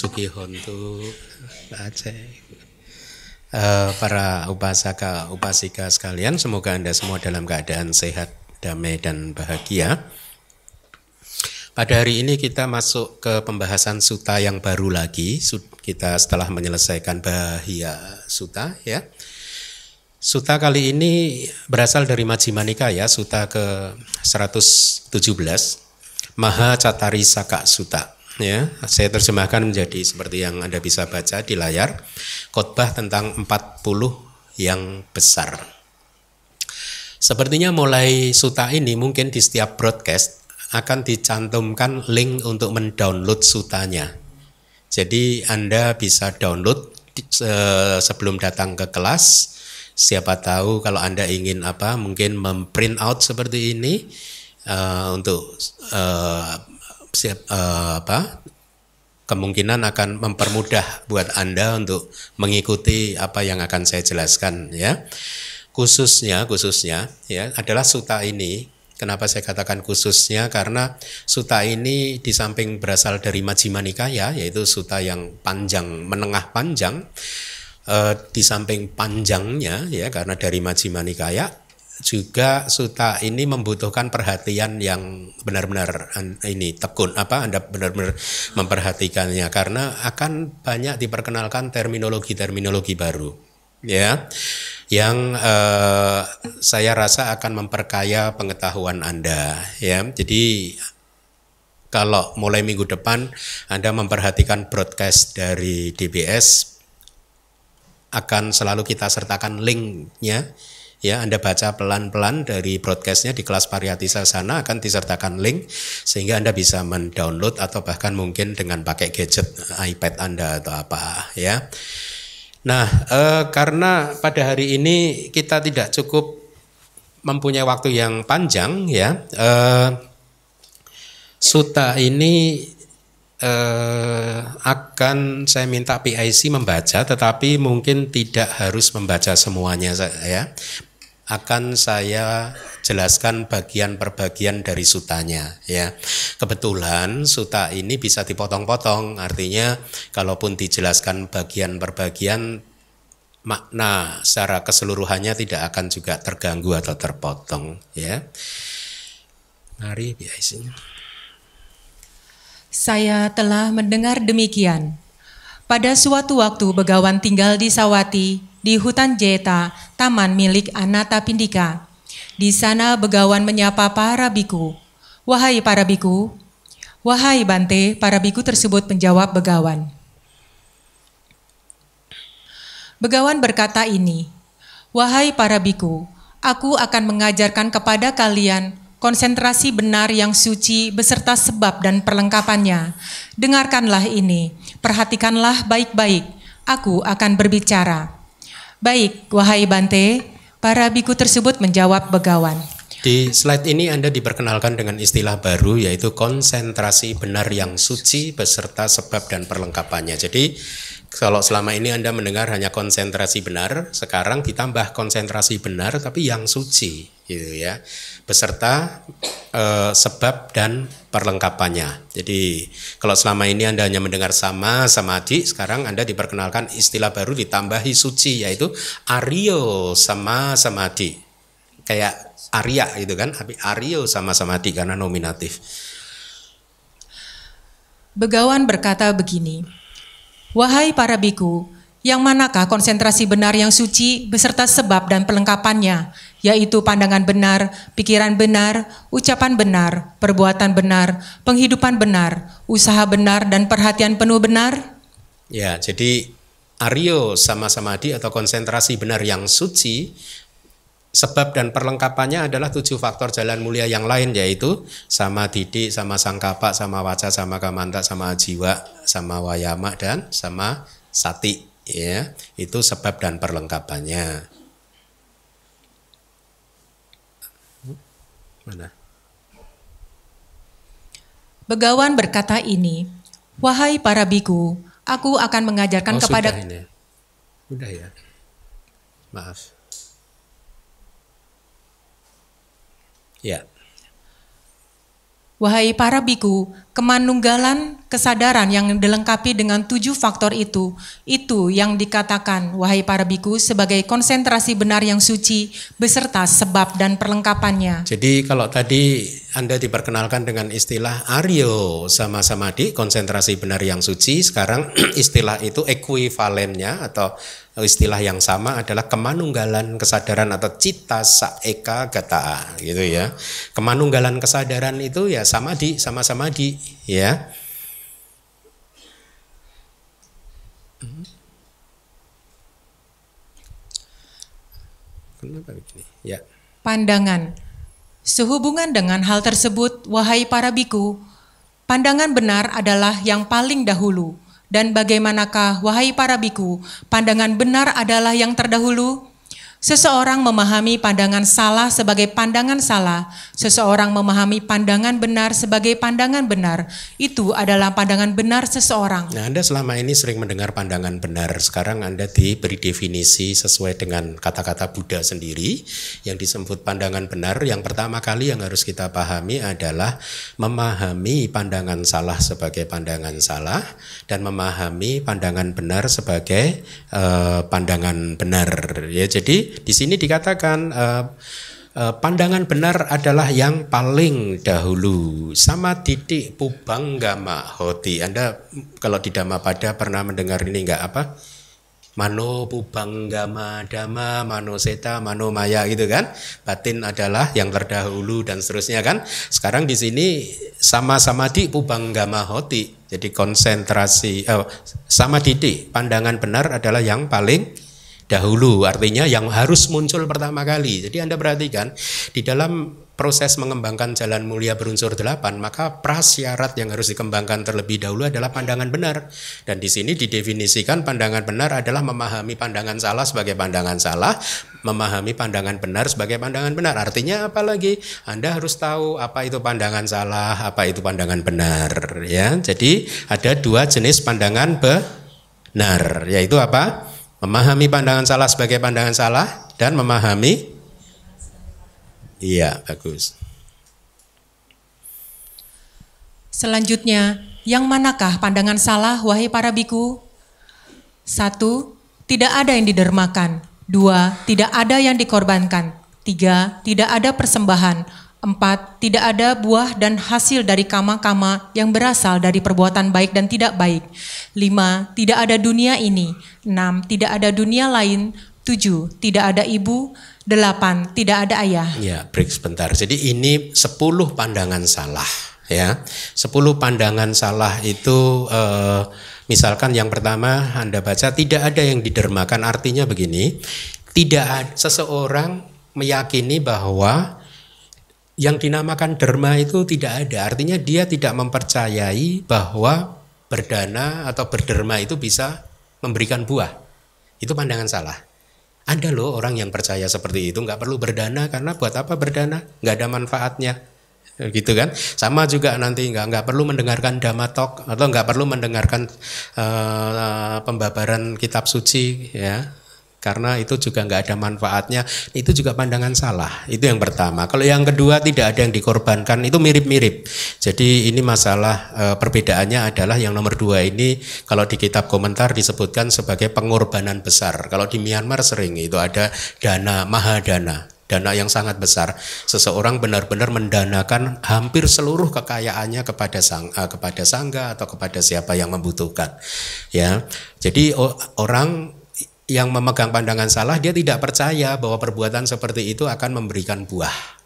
Sugihon tuh Aceh uh, para upasaka upasika sekalian semoga anda semua dalam keadaan sehat damai dan bahagia pada hari ini kita masuk ke pembahasan suta yang baru lagi kita setelah menyelesaikan bahia suta ya Suta kali ini berasal dari Majimanika ya, Suta ke 117, Maha Catari Saka Suta ya saya terjemahkan menjadi seperti yang anda bisa baca di layar khotbah tentang 40 yang besar sepertinya mulai suta ini mungkin di setiap broadcast akan dicantumkan link untuk mendownload sutanya jadi anda bisa download eh, sebelum datang ke kelas siapa tahu kalau anda ingin apa mungkin memprint out seperti ini uh, untuk uh, siap uh, eh, apa kemungkinan akan mempermudah buat Anda untuk mengikuti apa yang akan saya jelaskan ya. Khususnya khususnya ya adalah suta ini. Kenapa saya katakan khususnya? Karena suta ini di samping berasal dari Majjhima Nikaya yaitu suta yang panjang, menengah panjang eh, di samping panjangnya ya karena dari Majjhima Nikaya juga suta ini membutuhkan perhatian yang benar-benar ini tekun apa Anda benar-benar memperhatikannya karena akan banyak diperkenalkan terminologi-terminologi baru ya yang eh, saya rasa akan memperkaya pengetahuan Anda ya. Jadi kalau mulai minggu depan Anda memperhatikan broadcast dari DBS akan selalu kita sertakan linknya ya Anda baca pelan-pelan dari broadcastnya di kelas Pariyatisa sana akan disertakan link sehingga Anda bisa mendownload atau bahkan mungkin dengan pakai gadget eh, iPad Anda atau apa ya. Nah, eh, karena pada hari ini kita tidak cukup mempunyai waktu yang panjang ya. Eh, suta ini eh, akan saya minta PIC membaca, tetapi mungkin tidak harus membaca semuanya ya akan saya jelaskan bagian per bagian dari sutanya ya. Kebetulan suta ini bisa dipotong-potong, artinya kalaupun dijelaskan bagian per bagian makna secara keseluruhannya tidak akan juga terganggu atau terpotong ya. Mari biasanya. Saya telah mendengar demikian. Pada suatu waktu Begawan tinggal di Sawati, di hutan Jeta, taman milik Anata Pindika. Di sana Begawan menyapa para biku. Wahai para biku, wahai Bante, para biku tersebut menjawab Begawan. Begawan berkata ini, Wahai para biku, aku akan mengajarkan kepada kalian konsentrasi benar yang suci beserta sebab dan perlengkapannya. Dengarkanlah ini, perhatikanlah baik-baik, aku akan berbicara. Baik, wahai Bante, para biku tersebut menjawab begawan. Di slide ini Anda diperkenalkan dengan istilah baru yaitu konsentrasi benar yang suci beserta sebab dan perlengkapannya. Jadi kalau selama ini Anda mendengar hanya konsentrasi benar, sekarang ditambah konsentrasi benar tapi yang suci gitu ya beserta eh, sebab dan perlengkapannya. Jadi kalau selama ini Anda hanya mendengar sama samadhi, sekarang Anda diperkenalkan istilah baru ditambahi suci yaitu ario sama samadhi. Kayak Arya gitu kan, tapi Aryo sama samadhi karena nominatif. Begawan berkata begini, Wahai para biku, yang manakah konsentrasi benar yang suci beserta sebab dan perlengkapannya yaitu pandangan benar, pikiran benar, ucapan benar, perbuatan benar, penghidupan benar, usaha benar, dan perhatian penuh benar? Ya, jadi Aryo sama samadhi atau konsentrasi benar yang suci sebab dan perlengkapannya adalah tujuh faktor jalan mulia yang lain yaitu sama didik, sama sangkapa, sama waca, sama kamanta, sama jiwa, sama wayama dan sama sati ya. Itu sebab dan perlengkapannya. Mana? Begawan berkata ini, Wahai para biku, aku akan mengajarkan oh, kepada... Sudah, ini. sudah ya, maaf. Ya. Wahai para biku, kemanunggalan kesadaran yang dilengkapi dengan tujuh faktor itu, itu yang dikatakan, wahai para biku, sebagai konsentrasi benar yang suci, beserta sebab dan perlengkapannya. Jadi kalau tadi Anda diperkenalkan dengan istilah Aryo sama samadhi, konsentrasi benar yang suci, sekarang istilah itu ekuivalennya atau istilah yang sama adalah kemanunggalan kesadaran atau cita saeka gataa gitu ya. Kemanunggalan kesadaran itu ya sama di sama-sama di ya. Hmm. Kenapa begini? Ya. Pandangan. Sehubungan dengan hal tersebut, wahai para biku, pandangan benar adalah yang paling dahulu dan bagaimanakah, wahai para biku, pandangan benar adalah yang terdahulu? Seseorang memahami pandangan salah sebagai pandangan salah, seseorang memahami pandangan benar sebagai pandangan benar. Itu adalah pandangan benar seseorang. Nah, Anda selama ini sering mendengar pandangan benar. Sekarang Anda diberi definisi sesuai dengan kata-kata Buddha sendiri yang disebut pandangan benar. Yang pertama kali yang harus kita pahami adalah memahami pandangan salah sebagai pandangan salah dan memahami pandangan benar sebagai uh, pandangan benar. Ya, jadi di sini dikatakan uh, uh, pandangan benar adalah yang paling dahulu. Sama titik pubang gama hoti. Anda kalau di Dhamma pada pernah mendengar ini enggak apa? Mano pubang gama dama mano seta mano maya gitu kan. Batin adalah yang terdahulu dan seterusnya kan. Sekarang di sini sama-sama di pubang gama hoti. Jadi konsentrasi oh, sama titik pandangan benar adalah yang paling dahulu artinya yang harus muncul pertama kali. Jadi Anda perhatikan di dalam proses mengembangkan jalan mulia berunsur delapan, maka prasyarat yang harus dikembangkan terlebih dahulu adalah pandangan benar. Dan di sini didefinisikan pandangan benar adalah memahami pandangan salah sebagai pandangan salah, memahami pandangan benar sebagai pandangan benar. Artinya apa lagi? Anda harus tahu apa itu pandangan salah, apa itu pandangan benar, ya. Jadi ada dua jenis pandangan benar, yaitu apa? Memahami pandangan salah sebagai pandangan salah dan memahami Iya, bagus. Selanjutnya, yang manakah pandangan salah, wahai para biku? Satu, tidak ada yang didermakan. Dua, tidak ada yang dikorbankan. Tiga, tidak ada persembahan. Empat, tidak ada buah dan hasil dari kama-kama yang berasal dari perbuatan baik dan tidak baik. Lima, tidak ada dunia ini. Enam, tidak ada dunia lain. Tujuh, tidak ada ibu. Delapan, tidak ada ayah. Ya, break sebentar. Jadi ini sepuluh pandangan salah. Ya, sepuluh pandangan salah itu eh, misalkan yang pertama Anda baca tidak ada yang didermakan artinya begini. Tidak ada, seseorang meyakini bahwa yang dinamakan derma itu tidak ada. Artinya dia tidak mempercayai bahwa berdana atau berderma itu bisa memberikan buah. Itu pandangan salah. Ada loh orang yang percaya seperti itu nggak perlu berdana karena buat apa berdana nggak ada manfaatnya gitu kan sama juga nanti nggak nggak perlu mendengarkan damatok atau nggak perlu mendengarkan uh, pembabaran kitab suci ya karena itu juga nggak ada manfaatnya itu juga pandangan salah itu yang pertama kalau yang kedua tidak ada yang dikorbankan itu mirip-mirip jadi ini masalah e, perbedaannya adalah yang nomor dua ini kalau di kitab komentar disebutkan sebagai pengorbanan besar kalau di Myanmar sering itu ada dana mahadana dana yang sangat besar seseorang benar-benar mendanakan hampir seluruh kekayaannya kepada sang eh, kepada sangga atau kepada siapa yang membutuhkan ya jadi o, orang yang memegang pandangan salah dia tidak percaya bahwa perbuatan seperti itu akan memberikan buah.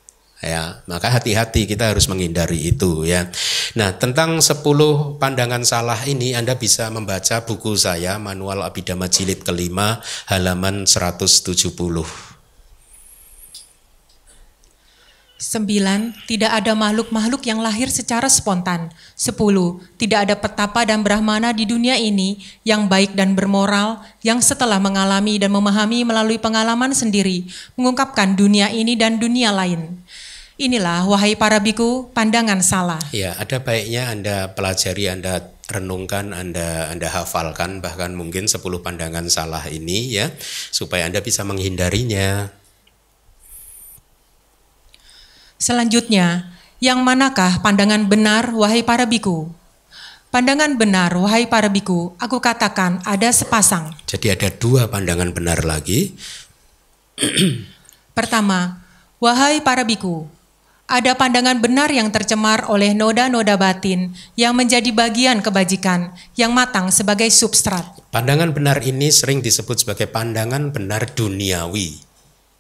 Ya, maka hati-hati kita harus menghindari itu ya. Nah, tentang 10 pandangan salah ini Anda bisa membaca buku saya Manual Abidama Jilid kelima halaman 170. Sembilan, tidak ada makhluk-makhluk yang lahir secara spontan. Sepuluh, tidak ada petapa dan brahmana di dunia ini yang baik dan bermoral, yang setelah mengalami dan memahami melalui pengalaman sendiri, mengungkapkan dunia ini dan dunia lain. Inilah, wahai para biku, pandangan salah. Ya, ada baiknya Anda pelajari, Anda renungkan, Anda Anda hafalkan bahkan mungkin sepuluh pandangan salah ini ya supaya Anda bisa menghindarinya. Selanjutnya, yang manakah pandangan benar, wahai para biku? Pandangan benar, wahai para biku, aku katakan ada sepasang. Jadi ada dua pandangan benar lagi. Pertama, wahai para biku, ada pandangan benar yang tercemar oleh noda-noda batin yang menjadi bagian kebajikan yang matang sebagai substrat. Pandangan benar ini sering disebut sebagai pandangan benar duniawi.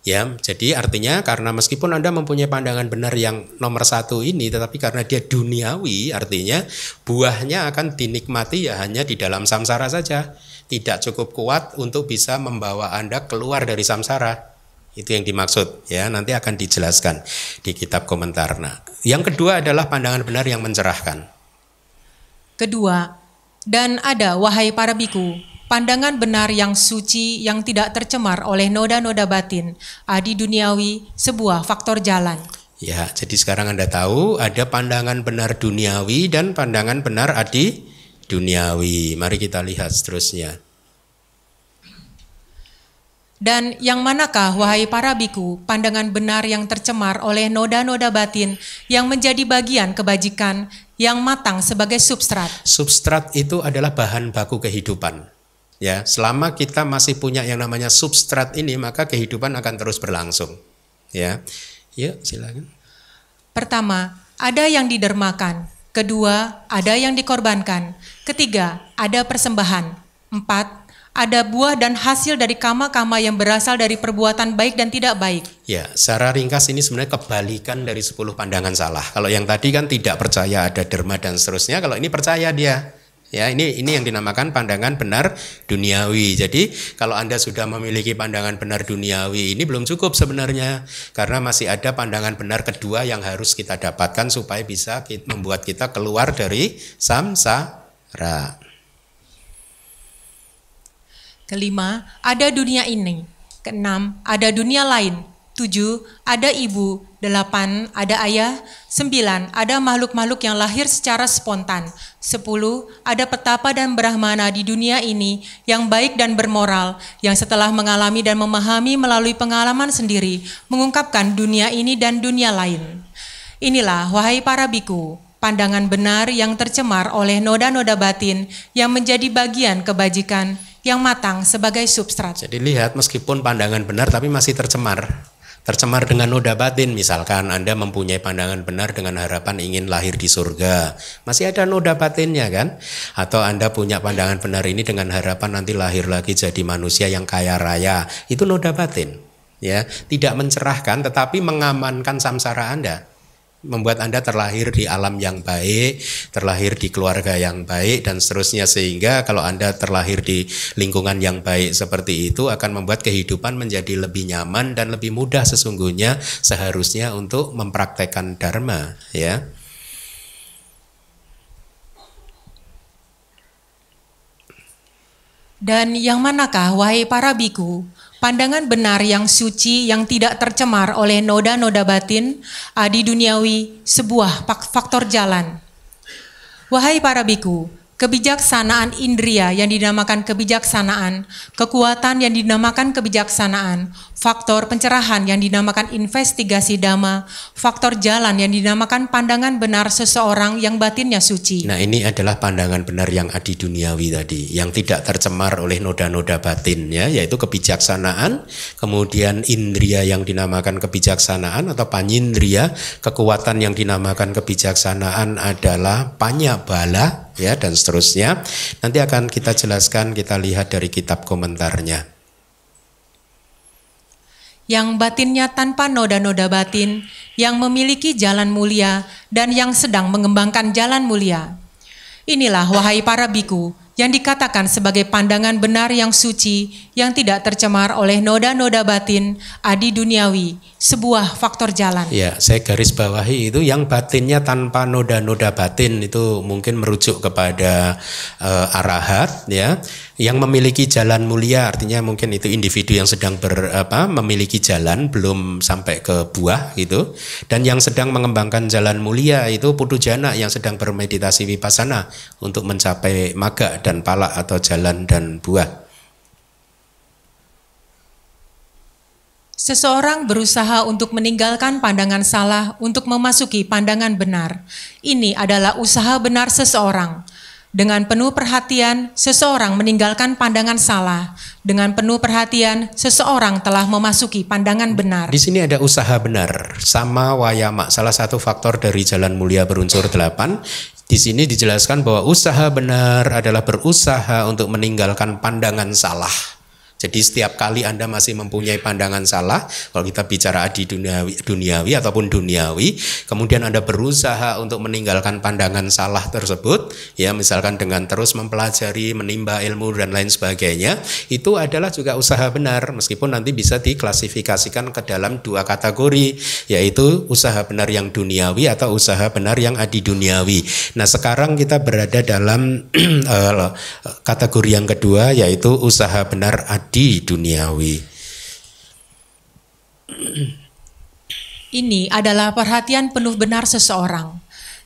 Ya, jadi artinya karena meskipun Anda mempunyai pandangan benar yang nomor satu ini, tetapi karena dia duniawi, artinya buahnya akan dinikmati ya hanya di dalam samsara saja. Tidak cukup kuat untuk bisa membawa Anda keluar dari samsara. Itu yang dimaksud ya, nanti akan dijelaskan di kitab komentar. Nah, yang kedua adalah pandangan benar yang mencerahkan. Kedua, dan ada wahai para biku, pandangan benar yang suci yang tidak tercemar oleh noda-noda batin, adi duniawi, sebuah faktor jalan. Ya, jadi sekarang Anda tahu ada pandangan benar duniawi dan pandangan benar adi duniawi. Mari kita lihat seterusnya. Dan yang manakah, wahai para biku, pandangan benar yang tercemar oleh noda-noda batin yang menjadi bagian kebajikan yang matang sebagai substrat? Substrat itu adalah bahan baku kehidupan. Ya, selama kita masih punya yang namanya substrat ini maka kehidupan akan terus berlangsung. Ya. Yuk, ya, silakan. Pertama, ada yang didermakan. Kedua, ada yang dikorbankan. Ketiga, ada persembahan. Empat, ada buah dan hasil dari kama-kama yang berasal dari perbuatan baik dan tidak baik. Ya, secara ringkas ini sebenarnya kebalikan dari 10 pandangan salah. Kalau yang tadi kan tidak percaya ada derma dan seterusnya, kalau ini percaya dia. Ya, ini ini yang dinamakan pandangan benar duniawi. Jadi, kalau Anda sudah memiliki pandangan benar duniawi, ini belum cukup sebenarnya karena masih ada pandangan benar kedua yang harus kita dapatkan supaya bisa membuat kita keluar dari samsara. Kelima, ada dunia ini. Keenam, ada dunia lain tujuh, ada ibu, delapan, ada ayah, sembilan, ada makhluk-makhluk yang lahir secara spontan, sepuluh, ada petapa dan brahmana di dunia ini yang baik dan bermoral, yang setelah mengalami dan memahami melalui pengalaman sendiri, mengungkapkan dunia ini dan dunia lain. Inilah, wahai para biku, pandangan benar yang tercemar oleh noda-noda batin yang menjadi bagian kebajikan yang matang sebagai substrat. Jadi lihat meskipun pandangan benar tapi masih tercemar tercemar dengan noda batin misalkan Anda mempunyai pandangan benar dengan harapan ingin lahir di surga masih ada noda batinnya kan atau Anda punya pandangan benar ini dengan harapan nanti lahir lagi jadi manusia yang kaya raya itu noda batin ya tidak mencerahkan tetapi mengamankan samsara Anda membuat Anda terlahir di alam yang baik, terlahir di keluarga yang baik dan seterusnya sehingga kalau Anda terlahir di lingkungan yang baik seperti itu akan membuat kehidupan menjadi lebih nyaman dan lebih mudah sesungguhnya seharusnya untuk mempraktekkan dharma ya. Dan yang manakah wahai para biku Pandangan benar yang suci yang tidak tercemar oleh noda-noda batin adi duniawi sebuah faktor jalan. Wahai para biku, kebijaksanaan indria yang dinamakan kebijaksanaan, kekuatan yang dinamakan kebijaksanaan, faktor pencerahan yang dinamakan investigasi dama, faktor jalan yang dinamakan pandangan benar seseorang yang batinnya suci. Nah ini adalah pandangan benar yang adi duniawi tadi, yang tidak tercemar oleh noda-noda batin ya, yaitu kebijaksanaan, kemudian indria yang dinamakan kebijaksanaan atau panindria, kekuatan yang dinamakan kebijaksanaan adalah bala ya dan seterusnya. Nanti akan kita jelaskan, kita lihat dari kitab komentarnya. Yang batinnya tanpa noda-noda batin, yang memiliki jalan mulia dan yang sedang mengembangkan jalan mulia. Inilah wahai para biku, yang dikatakan sebagai pandangan benar yang suci, yang tidak tercemar oleh noda-noda batin, adi duniawi, sebuah faktor jalan. Ya, saya garis bawahi itu yang batinnya tanpa noda-noda batin itu mungkin merujuk kepada uh, arahat ya yang memiliki jalan mulia artinya mungkin itu individu yang sedang ber, apa, memiliki jalan belum sampai ke buah gitu dan yang sedang mengembangkan jalan mulia itu putu jana yang sedang bermeditasi vipassana untuk mencapai maga dan pala atau jalan dan buah Seseorang berusaha untuk meninggalkan pandangan salah untuk memasuki pandangan benar. Ini adalah usaha benar seseorang dengan penuh perhatian, seseorang meninggalkan pandangan salah. Dengan penuh perhatian, seseorang telah memasuki pandangan benar. Di sini ada usaha benar, sama wayama, salah satu faktor dari jalan mulia berunsur delapan. Di sini dijelaskan bahwa usaha benar adalah berusaha untuk meninggalkan pandangan salah. Jadi setiap kali Anda masih mempunyai pandangan salah, kalau kita bicara adi duniawi, duniawi ataupun duniawi, kemudian Anda berusaha untuk meninggalkan pandangan salah tersebut, ya misalkan dengan terus mempelajari, menimba ilmu dan lain sebagainya, itu adalah juga usaha benar meskipun nanti bisa diklasifikasikan ke dalam dua kategori, yaitu usaha benar yang duniawi atau usaha benar yang adi duniawi. Nah, sekarang kita berada dalam eh, kategori yang kedua yaitu usaha benar adi di duniawi. Ini adalah perhatian penuh benar seseorang.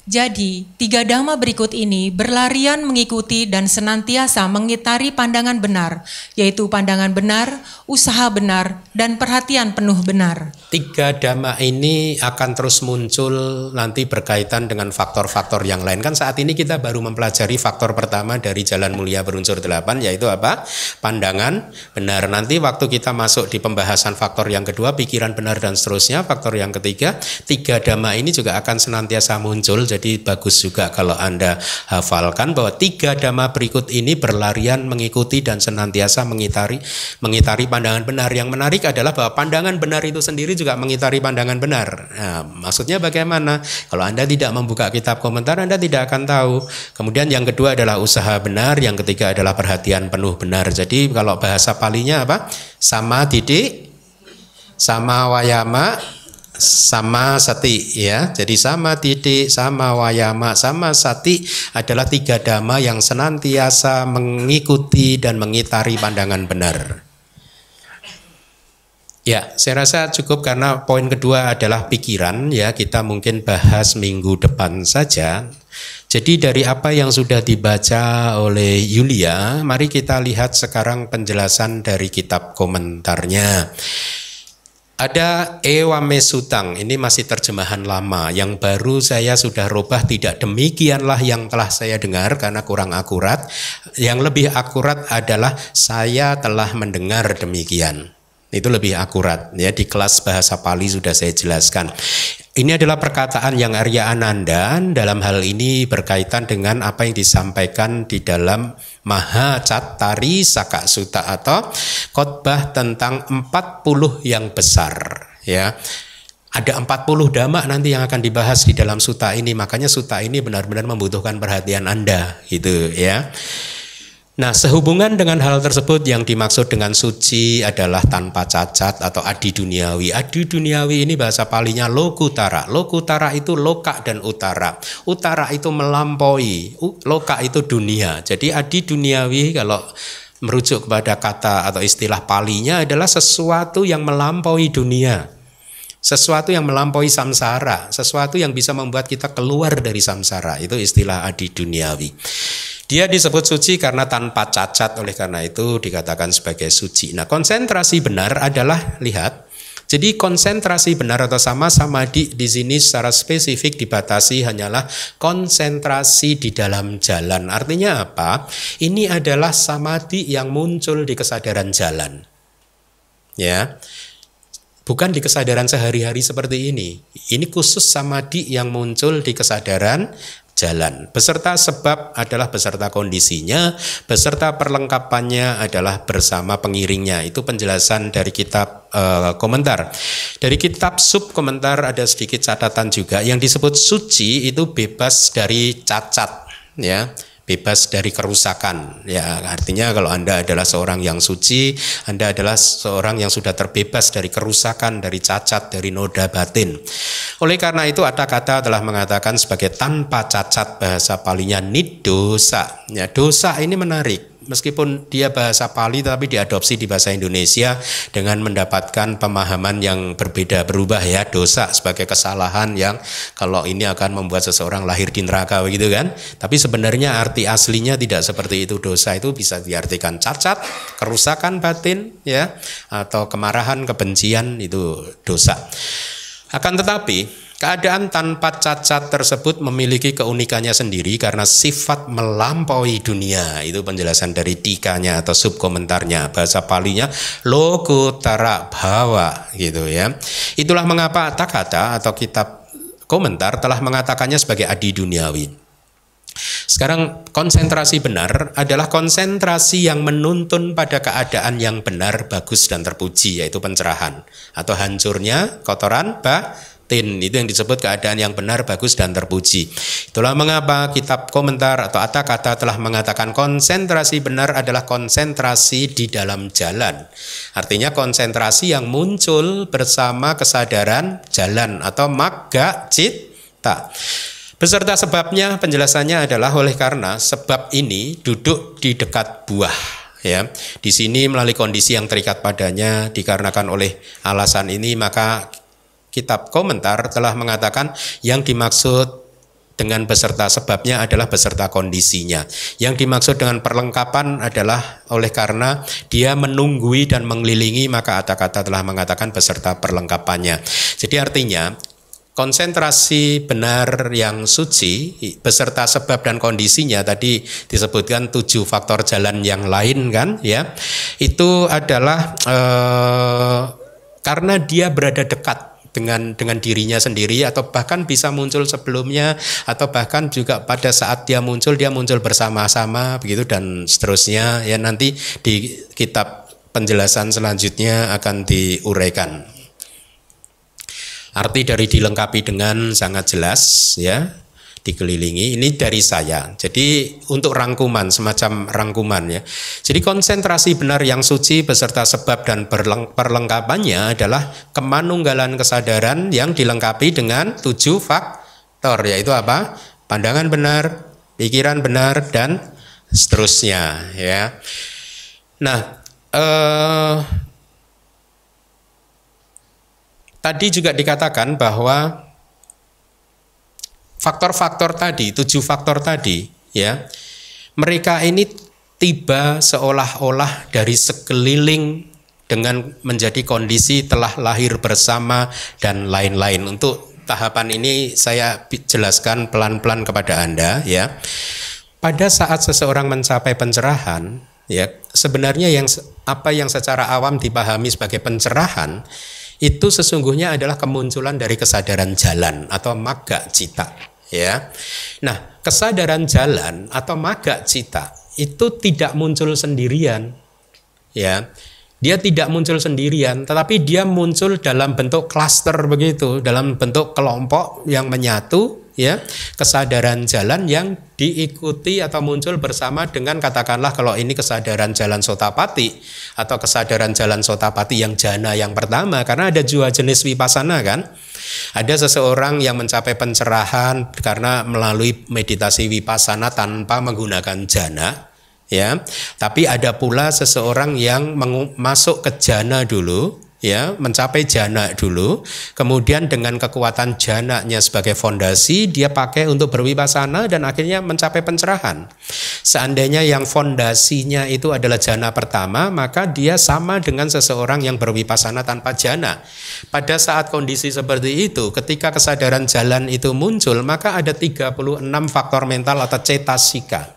Jadi, tiga dhamma berikut ini berlarian mengikuti dan senantiasa mengitari pandangan benar, yaitu pandangan benar, usaha benar, dan perhatian penuh benar. Tiga dhamma ini akan terus muncul nanti berkaitan dengan faktor-faktor yang lain. Kan saat ini kita baru mempelajari faktor pertama dari jalan mulia berunsur delapan, yaitu apa? Pandangan benar. Nanti waktu kita masuk di pembahasan faktor yang kedua, pikiran benar dan seterusnya, faktor yang ketiga, tiga dhamma ini juga akan senantiasa muncul. Jadi bagus juga kalau Anda hafalkan bahwa tiga dhamma berikut ini berlarian mengikuti dan senantiasa mengitari mengitari pandangan benar. Yang menarik adalah bahwa pandangan benar itu sendiri juga mengitari pandangan benar. Nah, maksudnya bagaimana? Kalau Anda tidak membuka kitab komentar Anda tidak akan tahu. Kemudian yang kedua adalah usaha benar, yang ketiga adalah perhatian penuh benar. Jadi kalau bahasa palinya apa? Sama didik sama wayama sama sati ya. Jadi sama titik, sama wayama, sama sati adalah tiga dhamma yang senantiasa mengikuti dan mengitari pandangan benar. Ya, saya rasa cukup karena poin kedua adalah pikiran ya kita mungkin bahas minggu depan saja. Jadi dari apa yang sudah dibaca oleh Yulia, mari kita lihat sekarang penjelasan dari kitab komentarnya. Ada Ewa sutang. ini masih terjemahan lama, yang baru saya sudah rubah tidak demikianlah yang telah saya dengar karena kurang akurat. Yang lebih akurat adalah saya telah mendengar demikian. Itu lebih akurat ya di kelas bahasa Pali sudah saya jelaskan. Ini adalah perkataan yang Arya Ananda dalam hal ini berkaitan dengan apa yang disampaikan di dalam Maha Catari Saka Suta atau khotbah tentang 40 yang besar ya. Ada 40 dhamma nanti yang akan dibahas di dalam suta ini. Makanya suta ini benar-benar membutuhkan perhatian Anda gitu ya. Nah, sehubungan dengan hal tersebut yang dimaksud dengan suci adalah tanpa cacat atau adi duniawi. Adi duniawi ini bahasa palinya lokutara. Lokutara itu loka dan utara. Utara itu melampaui, loka itu dunia. Jadi adi duniawi kalau merujuk kepada kata atau istilah palinya adalah sesuatu yang melampaui dunia. Sesuatu yang melampaui samsara, sesuatu yang bisa membuat kita keluar dari samsara, itu istilah adi duniawi. Dia disebut suci karena tanpa cacat, oleh karena itu dikatakan sebagai suci. Nah, konsentrasi benar adalah lihat. Jadi konsentrasi benar atau sama samadhi di sini secara spesifik dibatasi hanyalah konsentrasi di dalam jalan. Artinya apa? Ini adalah samadhi yang muncul di kesadaran jalan. Ya. Bukan di kesadaran sehari-hari seperti ini. Ini khusus samadhi yang muncul di kesadaran jalan. Beserta sebab adalah beserta kondisinya, beserta perlengkapannya adalah bersama pengiringnya. Itu penjelasan dari kitab e, komentar. Dari kitab sub komentar ada sedikit catatan juga yang disebut suci itu bebas dari cacat ya bebas dari kerusakan. Ya, artinya kalau Anda adalah seorang yang suci, Anda adalah seorang yang sudah terbebas dari kerusakan, dari cacat, dari noda batin. Oleh karena itu ada kata telah mengatakan sebagai tanpa cacat bahasa palingnya nidosa. Ya, dosa ini menarik meskipun dia bahasa Pali tapi diadopsi di bahasa Indonesia dengan mendapatkan pemahaman yang berbeda berubah ya dosa sebagai kesalahan yang kalau ini akan membuat seseorang lahir di neraka begitu kan tapi sebenarnya arti aslinya tidak seperti itu dosa itu bisa diartikan cacat kerusakan batin ya atau kemarahan kebencian itu dosa akan tetapi Keadaan tanpa cacat tersebut memiliki keunikannya sendiri karena sifat melampaui dunia. Itu penjelasan dari tikanya atau subkomentarnya. Bahasa palinya lokutara bawa gitu ya. Itulah mengapa takata atau kitab komentar telah mengatakannya sebagai adi duniawi. Sekarang konsentrasi benar adalah konsentrasi yang menuntun pada keadaan yang benar, bagus dan terpuji yaitu pencerahan atau hancurnya kotoran bah tin itu yang disebut keadaan yang benar bagus dan terpuji itulah mengapa kitab komentar atau kata-kata telah mengatakan konsentrasi benar adalah konsentrasi di dalam jalan artinya konsentrasi yang muncul bersama kesadaran jalan atau magga cita Beserta sebabnya penjelasannya adalah oleh karena sebab ini duduk di dekat buah ya. Di sini melalui kondisi yang terikat padanya dikarenakan oleh alasan ini maka kitab komentar telah mengatakan yang dimaksud dengan beserta sebabnya adalah beserta kondisinya. Yang dimaksud dengan perlengkapan adalah oleh karena dia menunggui dan mengelilingi maka kata-kata telah mengatakan beserta perlengkapannya. Jadi artinya konsentrasi benar yang suci beserta sebab dan kondisinya tadi disebutkan tujuh faktor jalan yang lain kan ya itu adalah eh, karena dia berada dekat dengan dengan dirinya sendiri atau bahkan bisa muncul sebelumnya atau bahkan juga pada saat dia muncul dia muncul bersama-sama begitu dan seterusnya ya nanti di kitab penjelasan selanjutnya akan diuraikan. Arti dari dilengkapi dengan sangat jelas ya dikelilingi. Ini dari saya. Jadi untuk rangkuman semacam rangkuman ya. Jadi konsentrasi benar yang suci beserta sebab dan perlengkapannya adalah kemanunggalan kesadaran yang dilengkapi dengan tujuh faktor yaitu apa? Pandangan benar, pikiran benar dan seterusnya ya. Nah, eh, tadi juga dikatakan bahwa faktor-faktor tadi, tujuh faktor tadi, ya, mereka ini tiba seolah-olah dari sekeliling dengan menjadi kondisi telah lahir bersama dan lain-lain. Untuk tahapan ini saya jelaskan pelan-pelan kepada Anda ya. Pada saat seseorang mencapai pencerahan, ya, sebenarnya yang apa yang secara awam dipahami sebagai pencerahan itu sesungguhnya adalah kemunculan dari kesadaran jalan atau maga cita ya. Nah, kesadaran jalan atau maga cita itu tidak muncul sendirian ya. Dia tidak muncul sendirian, tetapi dia muncul dalam bentuk klaster begitu, dalam bentuk kelompok yang menyatu ya kesadaran jalan yang diikuti atau muncul bersama dengan katakanlah kalau ini kesadaran jalan sotapati atau kesadaran jalan sotapati yang jana yang pertama karena ada dua jenis wipasana kan ada seseorang yang mencapai pencerahan karena melalui meditasi wipasana tanpa menggunakan jana ya tapi ada pula seseorang yang masuk ke jana dulu ya mencapai jana dulu kemudian dengan kekuatan jananya sebagai fondasi dia pakai untuk berwibasana dan akhirnya mencapai pencerahan seandainya yang fondasinya itu adalah jana pertama maka dia sama dengan seseorang yang berwibasana tanpa jana pada saat kondisi seperti itu ketika kesadaran jalan itu muncul maka ada 36 faktor mental atau cetasika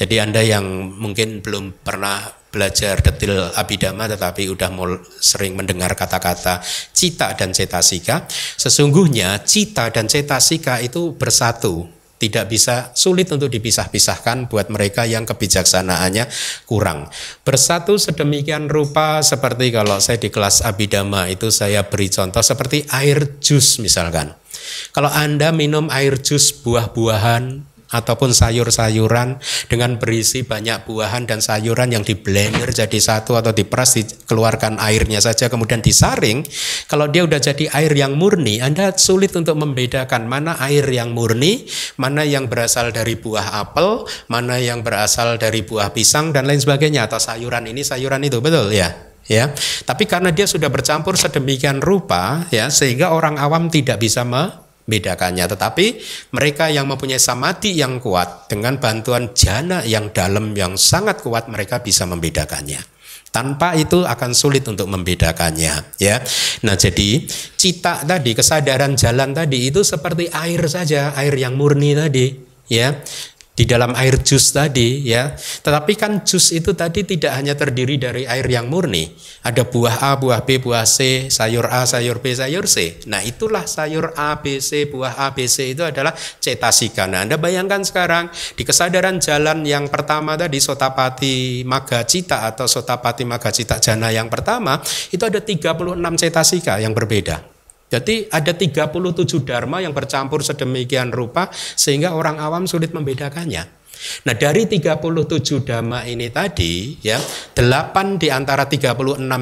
jadi Anda yang mungkin belum pernah belajar detil abidama tetapi udah mul, sering mendengar kata-kata cita dan cetasika sesungguhnya cita dan cetasika itu bersatu tidak bisa sulit untuk dipisah-pisahkan buat mereka yang kebijaksanaannya kurang. Bersatu sedemikian rupa seperti kalau saya di kelas abidama itu saya beri contoh seperti air jus misalkan. Kalau Anda minum air jus buah-buahan ataupun sayur-sayuran dengan berisi banyak buahan dan sayuran yang di blender jadi satu atau diperas dikeluarkan airnya saja kemudian disaring kalau dia udah jadi air yang murni Anda sulit untuk membedakan mana air yang murni mana yang berasal dari buah apel mana yang berasal dari buah pisang dan lain sebagainya atau sayuran ini sayuran itu betul ya ya. Tapi karena dia sudah bercampur sedemikian rupa ya sehingga orang awam tidak bisa me membedakannya. Tetapi mereka yang mempunyai samadhi yang kuat dengan bantuan jana yang dalam yang sangat kuat mereka bisa membedakannya. Tanpa itu akan sulit untuk membedakannya, ya. Nah, jadi cita tadi, kesadaran jalan tadi itu seperti air saja, air yang murni tadi, ya di dalam air jus tadi ya. Tetapi kan jus itu tadi tidak hanya terdiri dari air yang murni. Ada buah A, buah B, buah C, sayur A, sayur B, sayur C. Nah, itulah sayur A, B, C, buah A, B, C itu adalah cetasika. Nah, Anda bayangkan sekarang di kesadaran jalan yang pertama tadi Sotapati Magacita atau Sotapati Magacita Jana yang pertama itu ada 36 cetasika yang berbeda. Jadi ada 37 dharma yang bercampur sedemikian rupa sehingga orang awam sulit membedakannya. Nah dari 37 dhamma ini tadi ya 8 di antara 36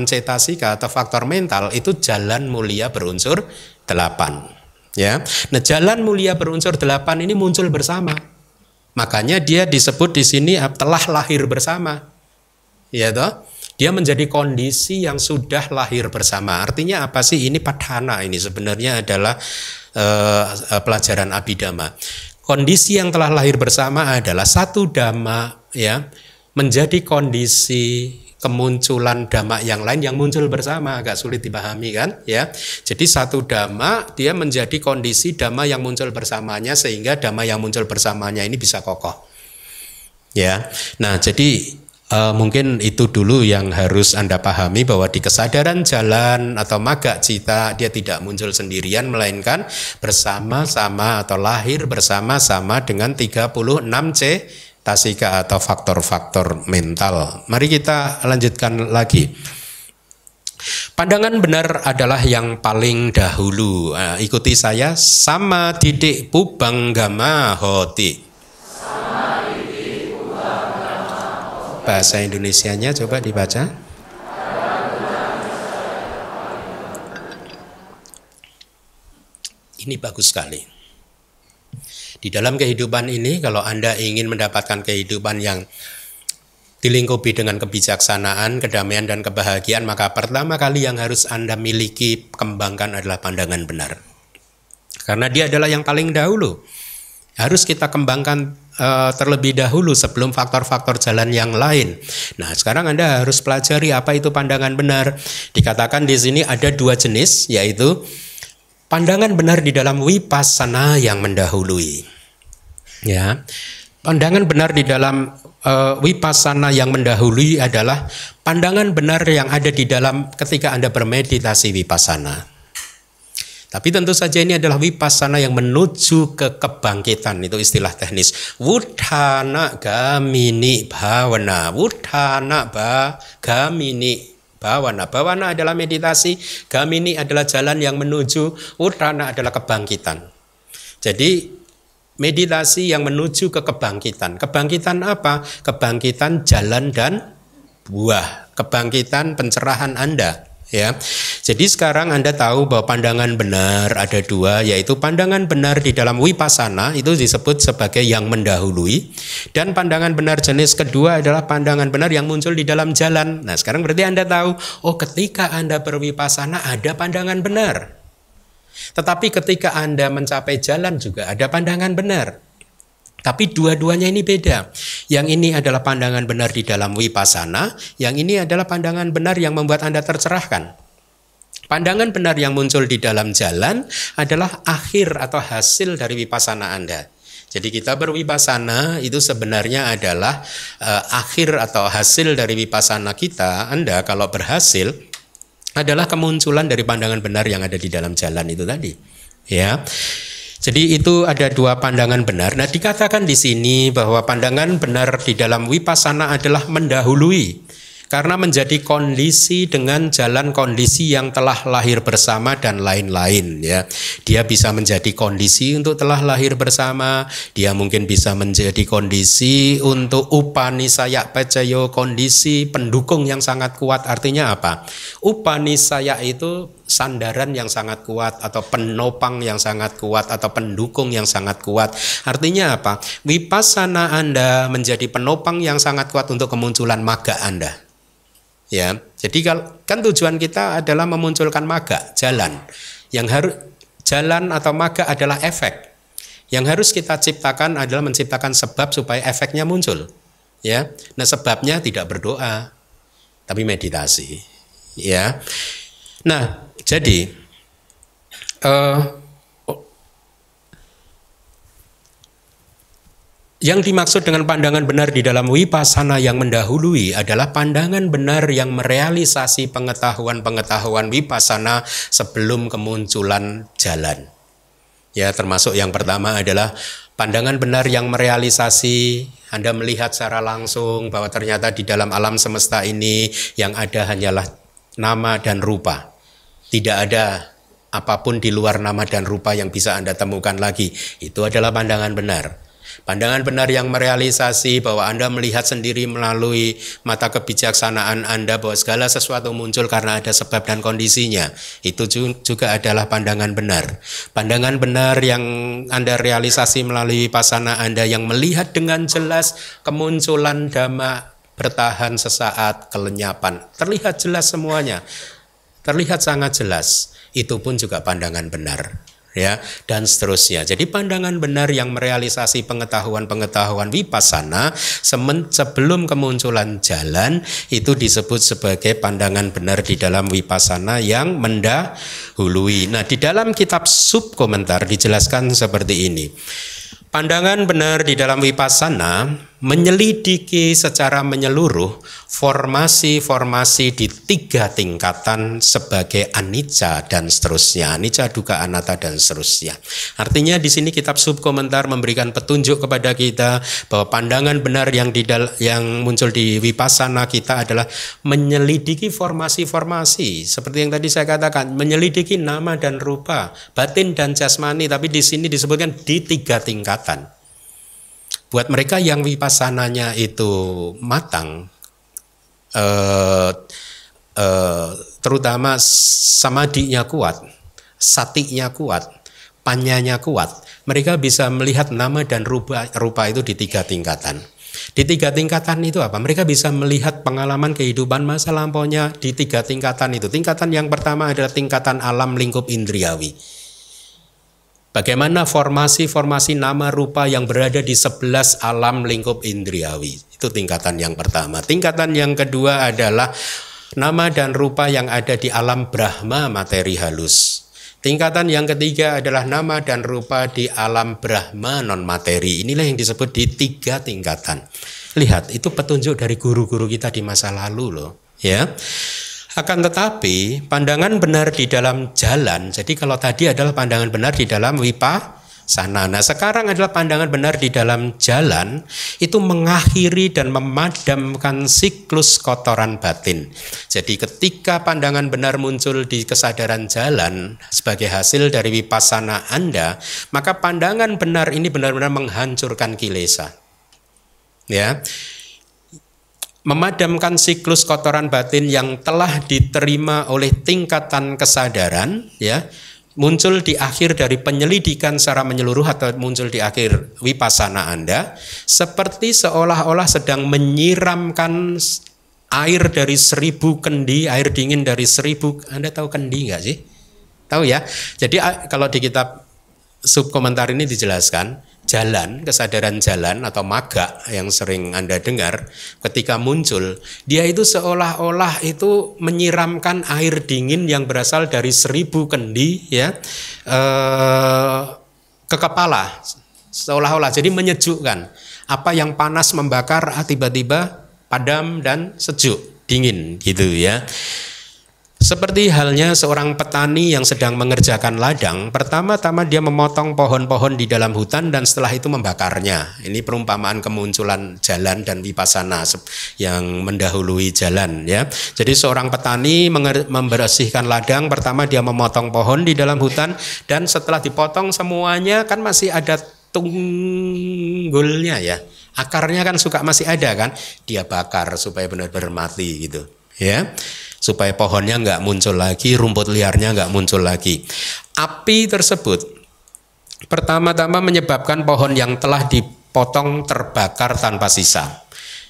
cetasika atau faktor mental itu jalan mulia berunsur 8 ya. Nah jalan mulia berunsur 8 ini muncul bersama. Makanya dia disebut di sini telah lahir bersama. Ya toh? Dia menjadi kondisi yang sudah lahir bersama. Artinya apa sih ini padhana ini sebenarnya adalah uh, pelajaran abidama. Kondisi yang telah lahir bersama adalah satu dhamma ya menjadi kondisi kemunculan dhamma yang lain yang muncul bersama agak sulit dipahami kan ya jadi satu dhamma dia menjadi kondisi dhamma yang muncul bersamanya sehingga dhamma yang muncul bersamanya ini bisa kokoh ya nah jadi Uh, mungkin itu dulu yang harus Anda pahami bahwa di kesadaran jalan atau maga cita dia tidak muncul sendirian melainkan bersama-sama atau lahir bersama-sama dengan 36C tasika atau faktor-faktor mental. Mari kita lanjutkan lagi. Pandangan benar adalah yang paling dahulu. Uh, ikuti saya sama didik bubang gama hoti. bahasa Indonesianya coba dibaca. Ini bagus sekali. Di dalam kehidupan ini kalau Anda ingin mendapatkan kehidupan yang dilingkupi dengan kebijaksanaan, kedamaian dan kebahagiaan, maka pertama kali yang harus Anda miliki kembangkan adalah pandangan benar. Karena dia adalah yang paling dahulu. Harus kita kembangkan Eh, terlebih dahulu sebelum faktor-faktor jalan yang lain. Nah, sekarang Anda harus pelajari apa itu pandangan benar. Dikatakan di sini ada dua jenis yaitu pandangan benar di dalam wipasana yang mendahului. Ya. Pandangan benar di dalam uh, eh, wipasana yang mendahului adalah pandangan benar yang ada di dalam ketika Anda bermeditasi wipasana. Tapi tentu saja ini adalah wipasana yang menuju ke kebangkitan itu istilah teknis. Wudhana gamini bhavana. Wudhana ba gamini Bawana. Bawana adalah meditasi, gamini adalah jalan yang menuju, wudhana adalah kebangkitan. Jadi meditasi yang menuju ke kebangkitan. Kebangkitan apa? Kebangkitan jalan dan buah, kebangkitan pencerahan Anda ya. Jadi sekarang Anda tahu bahwa pandangan benar ada dua yaitu pandangan benar di dalam wipasana itu disebut sebagai yang mendahului dan pandangan benar jenis kedua adalah pandangan benar yang muncul di dalam jalan. Nah, sekarang berarti Anda tahu oh ketika Anda berwipasana ada pandangan benar. Tetapi ketika Anda mencapai jalan juga ada pandangan benar. Tapi dua-duanya ini beda. Yang ini adalah pandangan benar di dalam wipasana, yang ini adalah pandangan benar yang membuat Anda tercerahkan. Pandangan benar yang muncul di dalam jalan adalah akhir atau hasil dari wipasana Anda. Jadi kita berwipasana itu sebenarnya adalah eh, akhir atau hasil dari wipasana kita. Anda kalau berhasil adalah kemunculan dari pandangan benar yang ada di dalam jalan itu tadi. Ya. Jadi itu ada dua pandangan benar. Nah, dikatakan di sini bahwa pandangan benar di dalam wipasana adalah mendahului karena menjadi kondisi dengan jalan kondisi yang telah lahir bersama dan lain-lain ya. Dia bisa menjadi kondisi untuk telah lahir bersama, dia mungkin bisa menjadi kondisi untuk upanisaya pecayo kondisi pendukung yang sangat kuat. Artinya apa? Upanisaya itu sandaran yang sangat kuat atau penopang yang sangat kuat atau pendukung yang sangat kuat. Artinya apa? Wipasana Anda menjadi penopang yang sangat kuat untuk kemunculan maga Anda. Ya. Jadi kalau kan tujuan kita adalah memunculkan maga, jalan. Yang harus jalan atau maga adalah efek. Yang harus kita ciptakan adalah menciptakan sebab supaya efeknya muncul. Ya. Nah, sebabnya tidak berdoa tapi meditasi. Ya. Nah, jadi uh, yang dimaksud dengan pandangan benar di dalam wipasana yang mendahului adalah pandangan benar yang merealisasi pengetahuan-pengetahuan wipasana sebelum kemunculan jalan. Ya, termasuk yang pertama adalah pandangan benar yang merealisasi Anda melihat secara langsung bahwa ternyata di dalam alam semesta ini yang ada hanyalah nama dan rupa. Tidak ada apapun di luar nama dan rupa yang bisa Anda temukan lagi. Itu adalah pandangan benar. Pandangan benar yang merealisasi bahwa Anda melihat sendiri melalui mata kebijaksanaan Anda bahwa segala sesuatu muncul karena ada sebab dan kondisinya. Itu juga adalah pandangan benar. Pandangan benar yang Anda realisasi melalui pasana Anda yang melihat dengan jelas kemunculan dhamma bertahan sesaat kelenyapan. Terlihat jelas semuanya terlihat sangat jelas. Itu pun juga pandangan benar ya dan seterusnya. Jadi pandangan benar yang merealisasi pengetahuan-pengetahuan wipasana sebelum kemunculan jalan itu disebut sebagai pandangan benar di dalam wipasana yang mendahului. Nah, di dalam kitab sub komentar dijelaskan seperti ini. Pandangan benar di dalam wipasana menyelidiki secara menyeluruh formasi-formasi di tiga tingkatan sebagai anicca dan seterusnya, anicca, duka, anatta dan seterusnya. Artinya di sini kitab subkomentar memberikan petunjuk kepada kita bahwa pandangan benar yang di yang muncul di wipasana kita adalah menyelidiki formasi-formasi seperti yang tadi saya katakan, menyelidiki nama dan rupa, batin dan jasmani, tapi di sini disebutkan di tiga tingkatan buat mereka yang wipasananya itu matang eh, eh, terutama samadinya kuat satinya kuat panyanya kuat mereka bisa melihat nama dan rupa, rupa itu di tiga tingkatan di tiga tingkatan itu apa? Mereka bisa melihat pengalaman kehidupan masa lampaunya di tiga tingkatan itu. Tingkatan yang pertama adalah tingkatan alam lingkup indriawi Bagaimana formasi-formasi nama rupa yang berada di sebelas alam lingkup indriawi? Itu tingkatan yang pertama. Tingkatan yang kedua adalah nama dan rupa yang ada di alam Brahma materi halus. Tingkatan yang ketiga adalah nama dan rupa di alam Brahma non materi. Inilah yang disebut di tiga tingkatan. Lihat, itu petunjuk dari guru-guru kita di masa lalu loh, ya. Akan tetapi pandangan benar di dalam jalan. Jadi kalau tadi adalah pandangan benar di dalam wipa sana. Nah sekarang adalah pandangan benar di dalam jalan itu mengakhiri dan memadamkan siklus kotoran batin. Jadi ketika pandangan benar muncul di kesadaran jalan sebagai hasil dari wipasana Anda, maka pandangan benar ini benar-benar menghancurkan kilesa. Ya, memadamkan siklus kotoran batin yang telah diterima oleh tingkatan kesadaran ya muncul di akhir dari penyelidikan secara menyeluruh atau muncul di akhir wipasana Anda seperti seolah-olah sedang menyiramkan air dari seribu kendi air dingin dari seribu Anda tahu kendi enggak sih tahu ya jadi kalau di kitab subkomentar ini dijelaskan jalan, kesadaran jalan atau maga yang sering Anda dengar ketika muncul, dia itu seolah-olah itu menyiramkan air dingin yang berasal dari seribu kendi ya eh, ke kepala seolah-olah jadi menyejukkan apa yang panas membakar ah, tiba-tiba padam dan sejuk dingin gitu ya seperti halnya seorang petani yang sedang mengerjakan ladang, pertama-tama dia memotong pohon-pohon di dalam hutan dan setelah itu membakarnya. Ini perumpamaan kemunculan jalan dan wipasana yang mendahului jalan ya. Jadi seorang petani membersihkan ladang, pertama dia memotong pohon di dalam hutan dan setelah dipotong semuanya kan masih ada tunggulnya ya. Akarnya kan suka masih ada kan, dia bakar supaya benar-benar mati gitu ya supaya pohonnya nggak muncul lagi, rumput liarnya nggak muncul lagi. Api tersebut pertama-tama menyebabkan pohon yang telah dipotong terbakar tanpa sisa.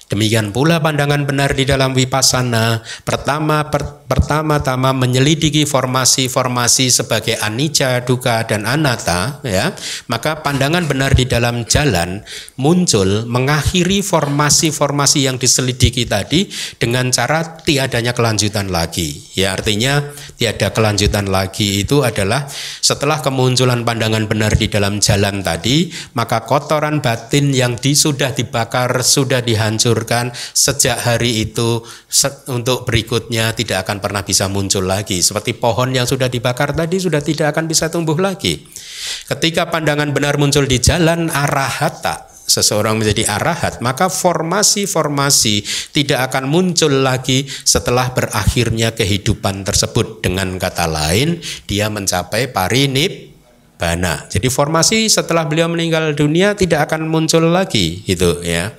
Demikian pula pandangan benar di dalam wipasana pertama per, pertama-tama menyelidiki formasi-formasi sebagai anicca, duka dan anatta ya. Maka pandangan benar di dalam jalan muncul mengakhiri formasi-formasi yang diselidiki tadi dengan cara tiadanya kelanjutan lagi. Ya artinya tiada kelanjutan lagi itu adalah setelah kemunculan pandangan benar di dalam jalan tadi, maka kotoran batin yang di, sudah dibakar, sudah dihancur dihancurkan sejak hari itu untuk berikutnya tidak akan pernah bisa muncul lagi. Seperti pohon yang sudah dibakar tadi sudah tidak akan bisa tumbuh lagi. Ketika pandangan benar muncul di jalan arah hatta seseorang menjadi arahat, maka formasi-formasi tidak akan muncul lagi setelah berakhirnya kehidupan tersebut. Dengan kata lain, dia mencapai parinib Bana. Jadi formasi setelah beliau meninggal dunia tidak akan muncul lagi gitu ya.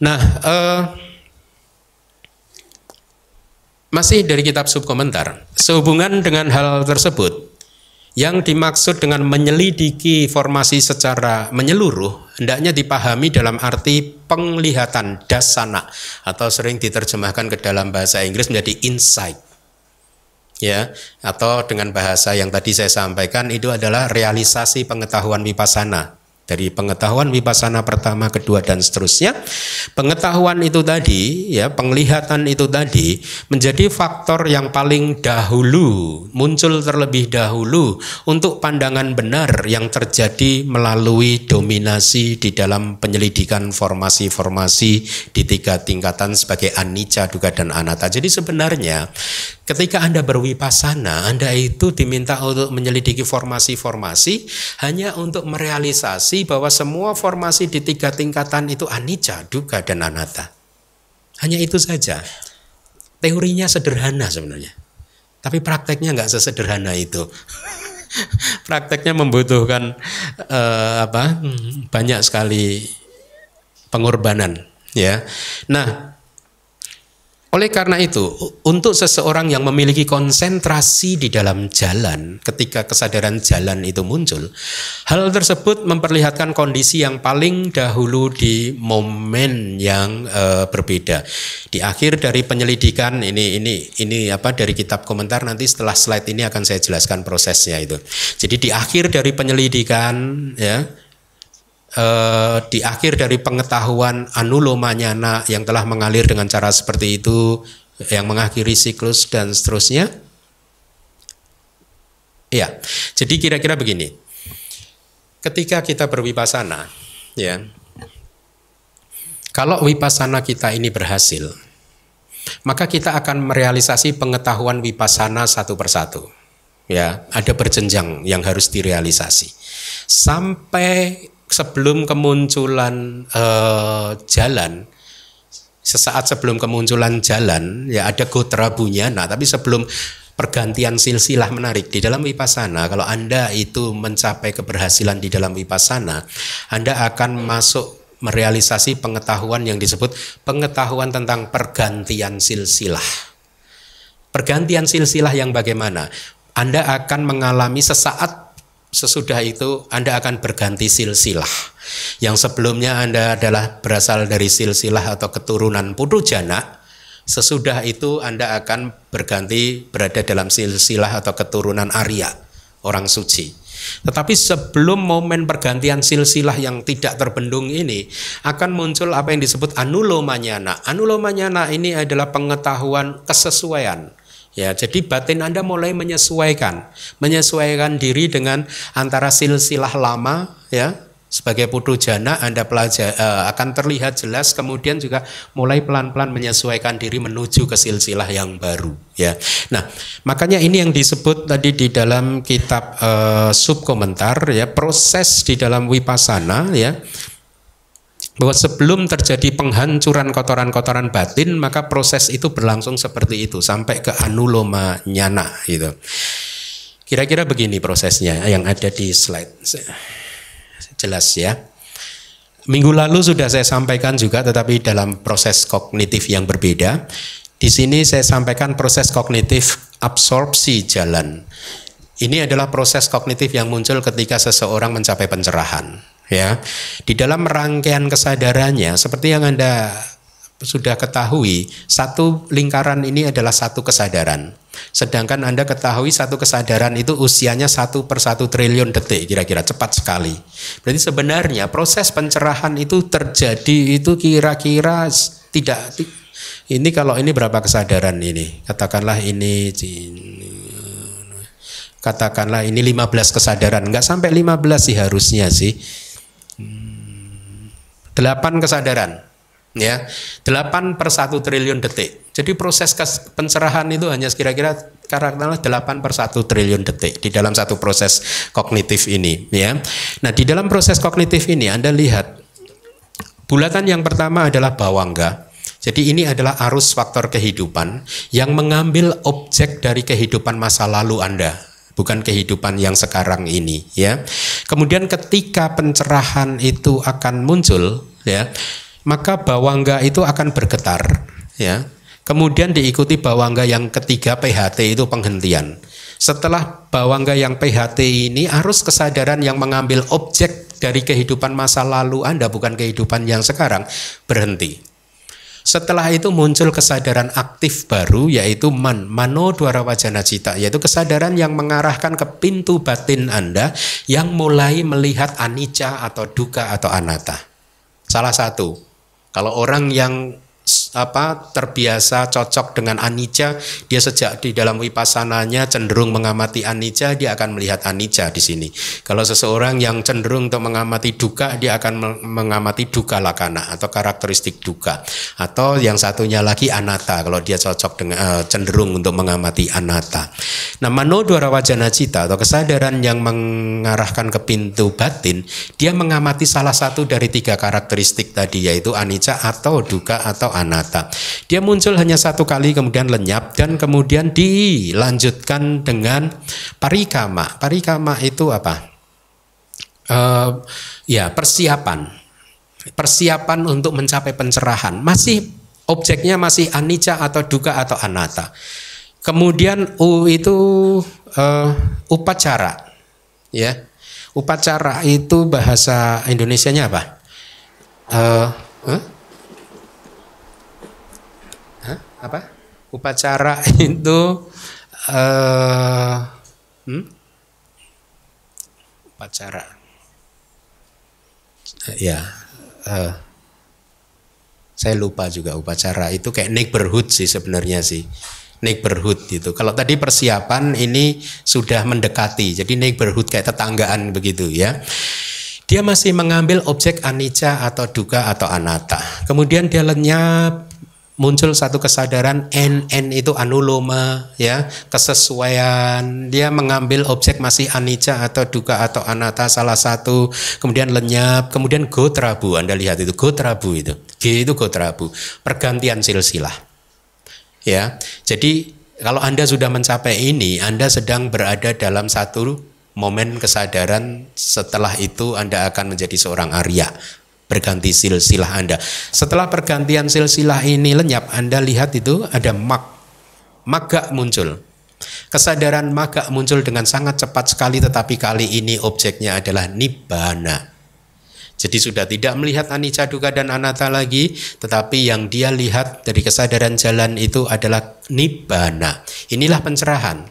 Nah, uh, masih dari kitab subkomentar, sehubungan dengan hal tersebut, yang dimaksud dengan menyelidiki formasi secara menyeluruh hendaknya dipahami dalam arti penglihatan dasana atau sering diterjemahkan ke dalam bahasa Inggris menjadi insight. Ya, atau dengan bahasa yang tadi saya sampaikan itu adalah realisasi pengetahuan vipassana dari pengetahuan wipasana pertama, kedua dan seterusnya. Pengetahuan itu tadi, ya, penglihatan itu tadi menjadi faktor yang paling dahulu muncul terlebih dahulu untuk pandangan benar yang terjadi melalui dominasi di dalam penyelidikan formasi-formasi di tiga tingkatan sebagai anicca, duga dan anatta. Jadi sebenarnya Ketika Anda berwipasana, Anda itu diminta untuk menyelidiki formasi-formasi hanya untuk merealisasi bahwa semua formasi di tiga tingkatan itu anicca, duka, dan anatta. Hanya itu saja. Teorinya sederhana sebenarnya. Tapi prakteknya nggak sesederhana itu. prakteknya membutuhkan uh, apa hmm, banyak sekali pengorbanan ya. Nah, oleh karena itu, untuk seseorang yang memiliki konsentrasi di dalam jalan, ketika kesadaran jalan itu muncul, hal tersebut memperlihatkan kondisi yang paling dahulu di momen yang e, berbeda. Di akhir dari penyelidikan ini ini ini apa dari kitab komentar nanti setelah slide ini akan saya jelaskan prosesnya itu. Jadi di akhir dari penyelidikan ya eh, di akhir dari pengetahuan anulomanyana yang telah mengalir dengan cara seperti itu yang mengakhiri siklus dan seterusnya ya jadi kira-kira begini ketika kita berwipasana ya kalau wipasana kita ini berhasil maka kita akan merealisasi pengetahuan wipasana satu persatu ya ada berjenjang yang harus direalisasi sampai sebelum kemunculan eh, jalan sesaat sebelum kemunculan jalan ya ada gotra bunyana tapi sebelum pergantian silsilah menarik di dalam wipasana kalau Anda itu mencapai keberhasilan di dalam wipasana Anda akan masuk merealisasi pengetahuan yang disebut pengetahuan tentang pergantian silsilah pergantian silsilah yang bagaimana Anda akan mengalami sesaat sesudah itu Anda akan berganti silsilah. Yang sebelumnya Anda adalah berasal dari silsilah atau keturunan putu jana, sesudah itu Anda akan berganti berada dalam silsilah atau keturunan Arya, orang suci. Tetapi sebelum momen pergantian silsilah yang tidak terbendung ini akan muncul apa yang disebut anulomanyana. Anulomanyana ini adalah pengetahuan kesesuaian Ya, jadi batin Anda mulai menyesuaikan, menyesuaikan diri dengan antara silsilah lama ya sebagai putu jana Anda pelajar, uh, eh, akan terlihat jelas kemudian juga mulai pelan-pelan menyesuaikan diri menuju ke silsilah yang baru ya. Nah, makanya ini yang disebut tadi di dalam kitab uh, eh, komentar, ya proses di dalam wipasana ya bahwa sebelum terjadi penghancuran kotoran-kotoran batin maka proses itu berlangsung seperti itu sampai ke anuloma nyana gitu. Kira-kira begini prosesnya yang ada di slide. Jelas ya. Minggu lalu sudah saya sampaikan juga tetapi dalam proses kognitif yang berbeda. Di sini saya sampaikan proses kognitif absorpsi jalan. Ini adalah proses kognitif yang muncul ketika seseorang mencapai pencerahan ya. Di dalam rangkaian kesadarannya seperti yang Anda sudah ketahui, satu lingkaran ini adalah satu kesadaran. Sedangkan Anda ketahui satu kesadaran itu usianya satu per satu triliun detik kira-kira cepat sekali. Berarti sebenarnya proses pencerahan itu terjadi itu kira-kira tidak ini kalau ini berapa kesadaran ini? Katakanlah ini katakanlah ini 15 kesadaran, nggak sampai 15 sih harusnya sih Delapan kesadaran ya delapan per satu triliun detik jadi proses pencerahan itu hanya kira-kira karakternya delapan per 1 triliun detik di dalam satu proses kognitif ini ya. Nah, di dalam proses kognitif ini Anda lihat bulatan yang pertama adalah bawangga. Jadi ini adalah arus faktor kehidupan yang mengambil objek dari kehidupan masa lalu Anda bukan kehidupan yang sekarang ini ya. Kemudian ketika pencerahan itu akan muncul ya, maka bawangga itu akan bergetar ya. Kemudian diikuti bawangga yang ketiga PHT itu penghentian. Setelah bawangga yang PHT ini arus kesadaran yang mengambil objek dari kehidupan masa lalu Anda bukan kehidupan yang sekarang berhenti. Setelah itu muncul kesadaran aktif baru yaitu man, mano duara wajana cita yaitu kesadaran yang mengarahkan ke pintu batin Anda yang mulai melihat anicca atau duka atau anatta. Salah satu. Kalau orang yang apa terbiasa cocok dengan anija dia sejak di dalam wipasananya cenderung mengamati anija dia akan melihat anija di sini kalau seseorang yang cenderung untuk mengamati duka dia akan mengamati duka lakana atau karakteristik duka atau yang satunya lagi anata kalau dia cocok dengan eh, cenderung untuk mengamati anata nah mano dwara wajana cita atau kesadaran yang mengarahkan ke pintu batin dia mengamati salah satu dari tiga karakteristik tadi yaitu anija atau duka atau anata. Dia muncul hanya satu kali kemudian lenyap dan kemudian dilanjutkan dengan parikama. Parikama itu apa? Uh, ya persiapan, persiapan untuk mencapai pencerahan. Masih objeknya masih anicca atau duka atau Anata. Kemudian u itu uh, upacara, ya. Upacara itu bahasa Indonesia-nya apa? Uh, eh, huh? Hah? apa upacara itu uh, hmm? upacara uh, ya uh, saya lupa juga upacara itu kayak naik berhut sih sebenarnya sih berhut gitu. Kalau tadi persiapan ini sudah mendekati, jadi naik berhut kayak tetanggaan begitu ya. Dia masih mengambil objek anicca atau duka atau anatta. Kemudian dia lenyap muncul satu kesadaran n n itu anuloma ya kesesuaian dia mengambil objek masih anicca atau duka atau anata salah satu kemudian lenyap kemudian gotrabu anda lihat itu gotrabu itu g itu gotrabu pergantian silsilah ya jadi kalau anda sudah mencapai ini anda sedang berada dalam satu momen kesadaran setelah itu Anda akan menjadi seorang Arya berganti silsilah Anda. Setelah pergantian silsilah ini lenyap, Anda lihat itu ada mak. Maga muncul. Kesadaran maga muncul dengan sangat cepat sekali tetapi kali ini objeknya adalah nibbana. Jadi sudah tidak melihat anicca dukkha dan anatta lagi, tetapi yang dia lihat dari kesadaran jalan itu adalah nibbana. Inilah pencerahan.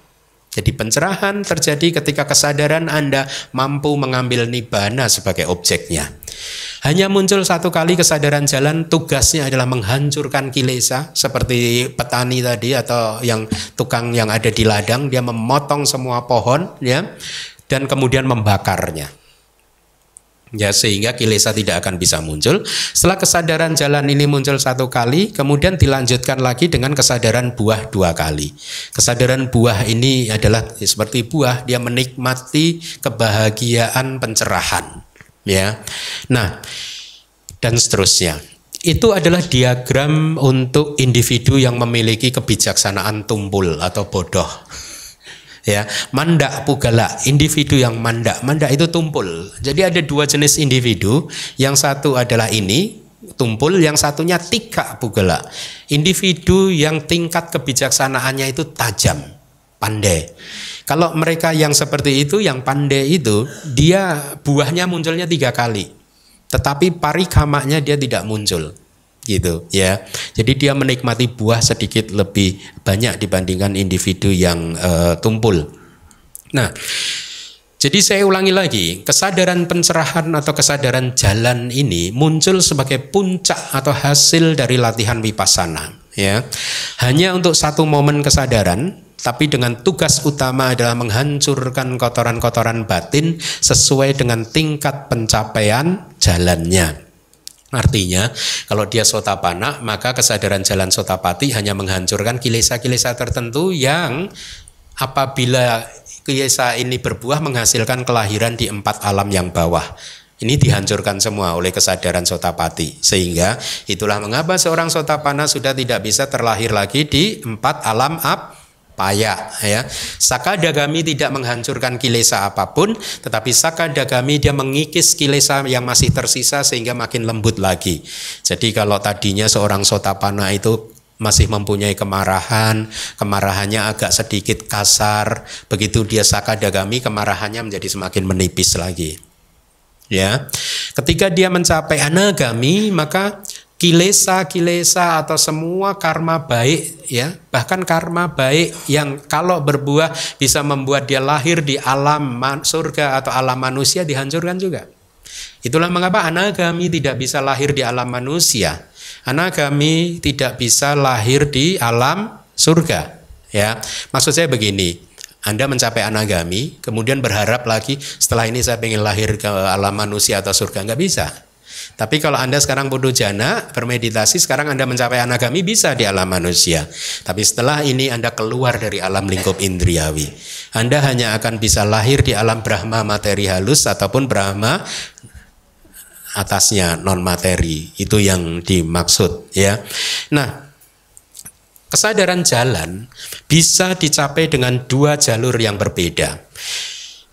Jadi pencerahan terjadi ketika kesadaran Anda mampu mengambil nibbana sebagai objeknya. Hanya muncul satu kali kesadaran jalan tugasnya adalah menghancurkan kilesa seperti petani tadi atau yang tukang yang ada di ladang dia memotong semua pohon ya dan kemudian membakarnya. Ya sehingga kilesa tidak akan bisa muncul. Setelah kesadaran jalan ini muncul satu kali, kemudian dilanjutkan lagi dengan kesadaran buah dua kali. Kesadaran buah ini adalah seperti buah dia menikmati kebahagiaan pencerahan ya. Nah, dan seterusnya. Itu adalah diagram untuk individu yang memiliki kebijaksanaan tumpul atau bodoh. Ya, mandak pugala, individu yang mandak. Mandak itu tumpul. Jadi ada dua jenis individu, yang satu adalah ini, tumpul, yang satunya tiga pugala. Individu yang tingkat kebijaksanaannya itu tajam, pandai. Kalau mereka yang seperti itu, yang pandai itu, dia buahnya munculnya tiga kali. Tetapi parikamanya dia tidak muncul gitu ya. Jadi dia menikmati buah sedikit lebih banyak dibandingkan individu yang uh, tumpul. Nah, jadi saya ulangi lagi, kesadaran pencerahan atau kesadaran jalan ini muncul sebagai puncak atau hasil dari latihan wipasana ya. Hanya untuk satu momen kesadaran tapi dengan tugas utama adalah menghancurkan kotoran-kotoran batin sesuai dengan tingkat pencapaian jalannya. Artinya, kalau dia sotapana, maka kesadaran jalan sotapati hanya menghancurkan kilesa-kilesa tertentu yang apabila kilesa ini berbuah menghasilkan kelahiran di empat alam yang bawah. Ini dihancurkan semua oleh kesadaran sotapati. Sehingga itulah mengapa seorang sotapana sudah tidak bisa terlahir lagi di empat alam ab upaya ya. Saka Dagami tidak menghancurkan kilesa apapun, tetapi Saka Dagami dia mengikis kilesa yang masih tersisa sehingga makin lembut lagi. Jadi kalau tadinya seorang sotapana itu masih mempunyai kemarahan, kemarahannya agak sedikit kasar. Begitu dia Saka Dagami kemarahannya menjadi semakin menipis lagi. Ya, ketika dia mencapai anagami, maka kilesa-kilesa atau semua karma baik ya bahkan karma baik yang kalau berbuah bisa membuat dia lahir di alam surga atau alam manusia dihancurkan juga itulah mengapa anagami tidak bisa lahir di alam manusia anagami tidak bisa lahir di alam surga ya maksud saya begini anda mencapai anagami kemudian berharap lagi setelah ini saya ingin lahir ke alam manusia atau surga nggak bisa tapi kalau Anda sekarang bodoh jana, bermeditasi, sekarang Anda mencapai anagami bisa di alam manusia. Tapi setelah ini Anda keluar dari alam lingkup indriawi. Anda hanya akan bisa lahir di alam Brahma materi halus ataupun Brahma atasnya non materi. Itu yang dimaksud ya. Nah, kesadaran jalan bisa dicapai dengan dua jalur yang berbeda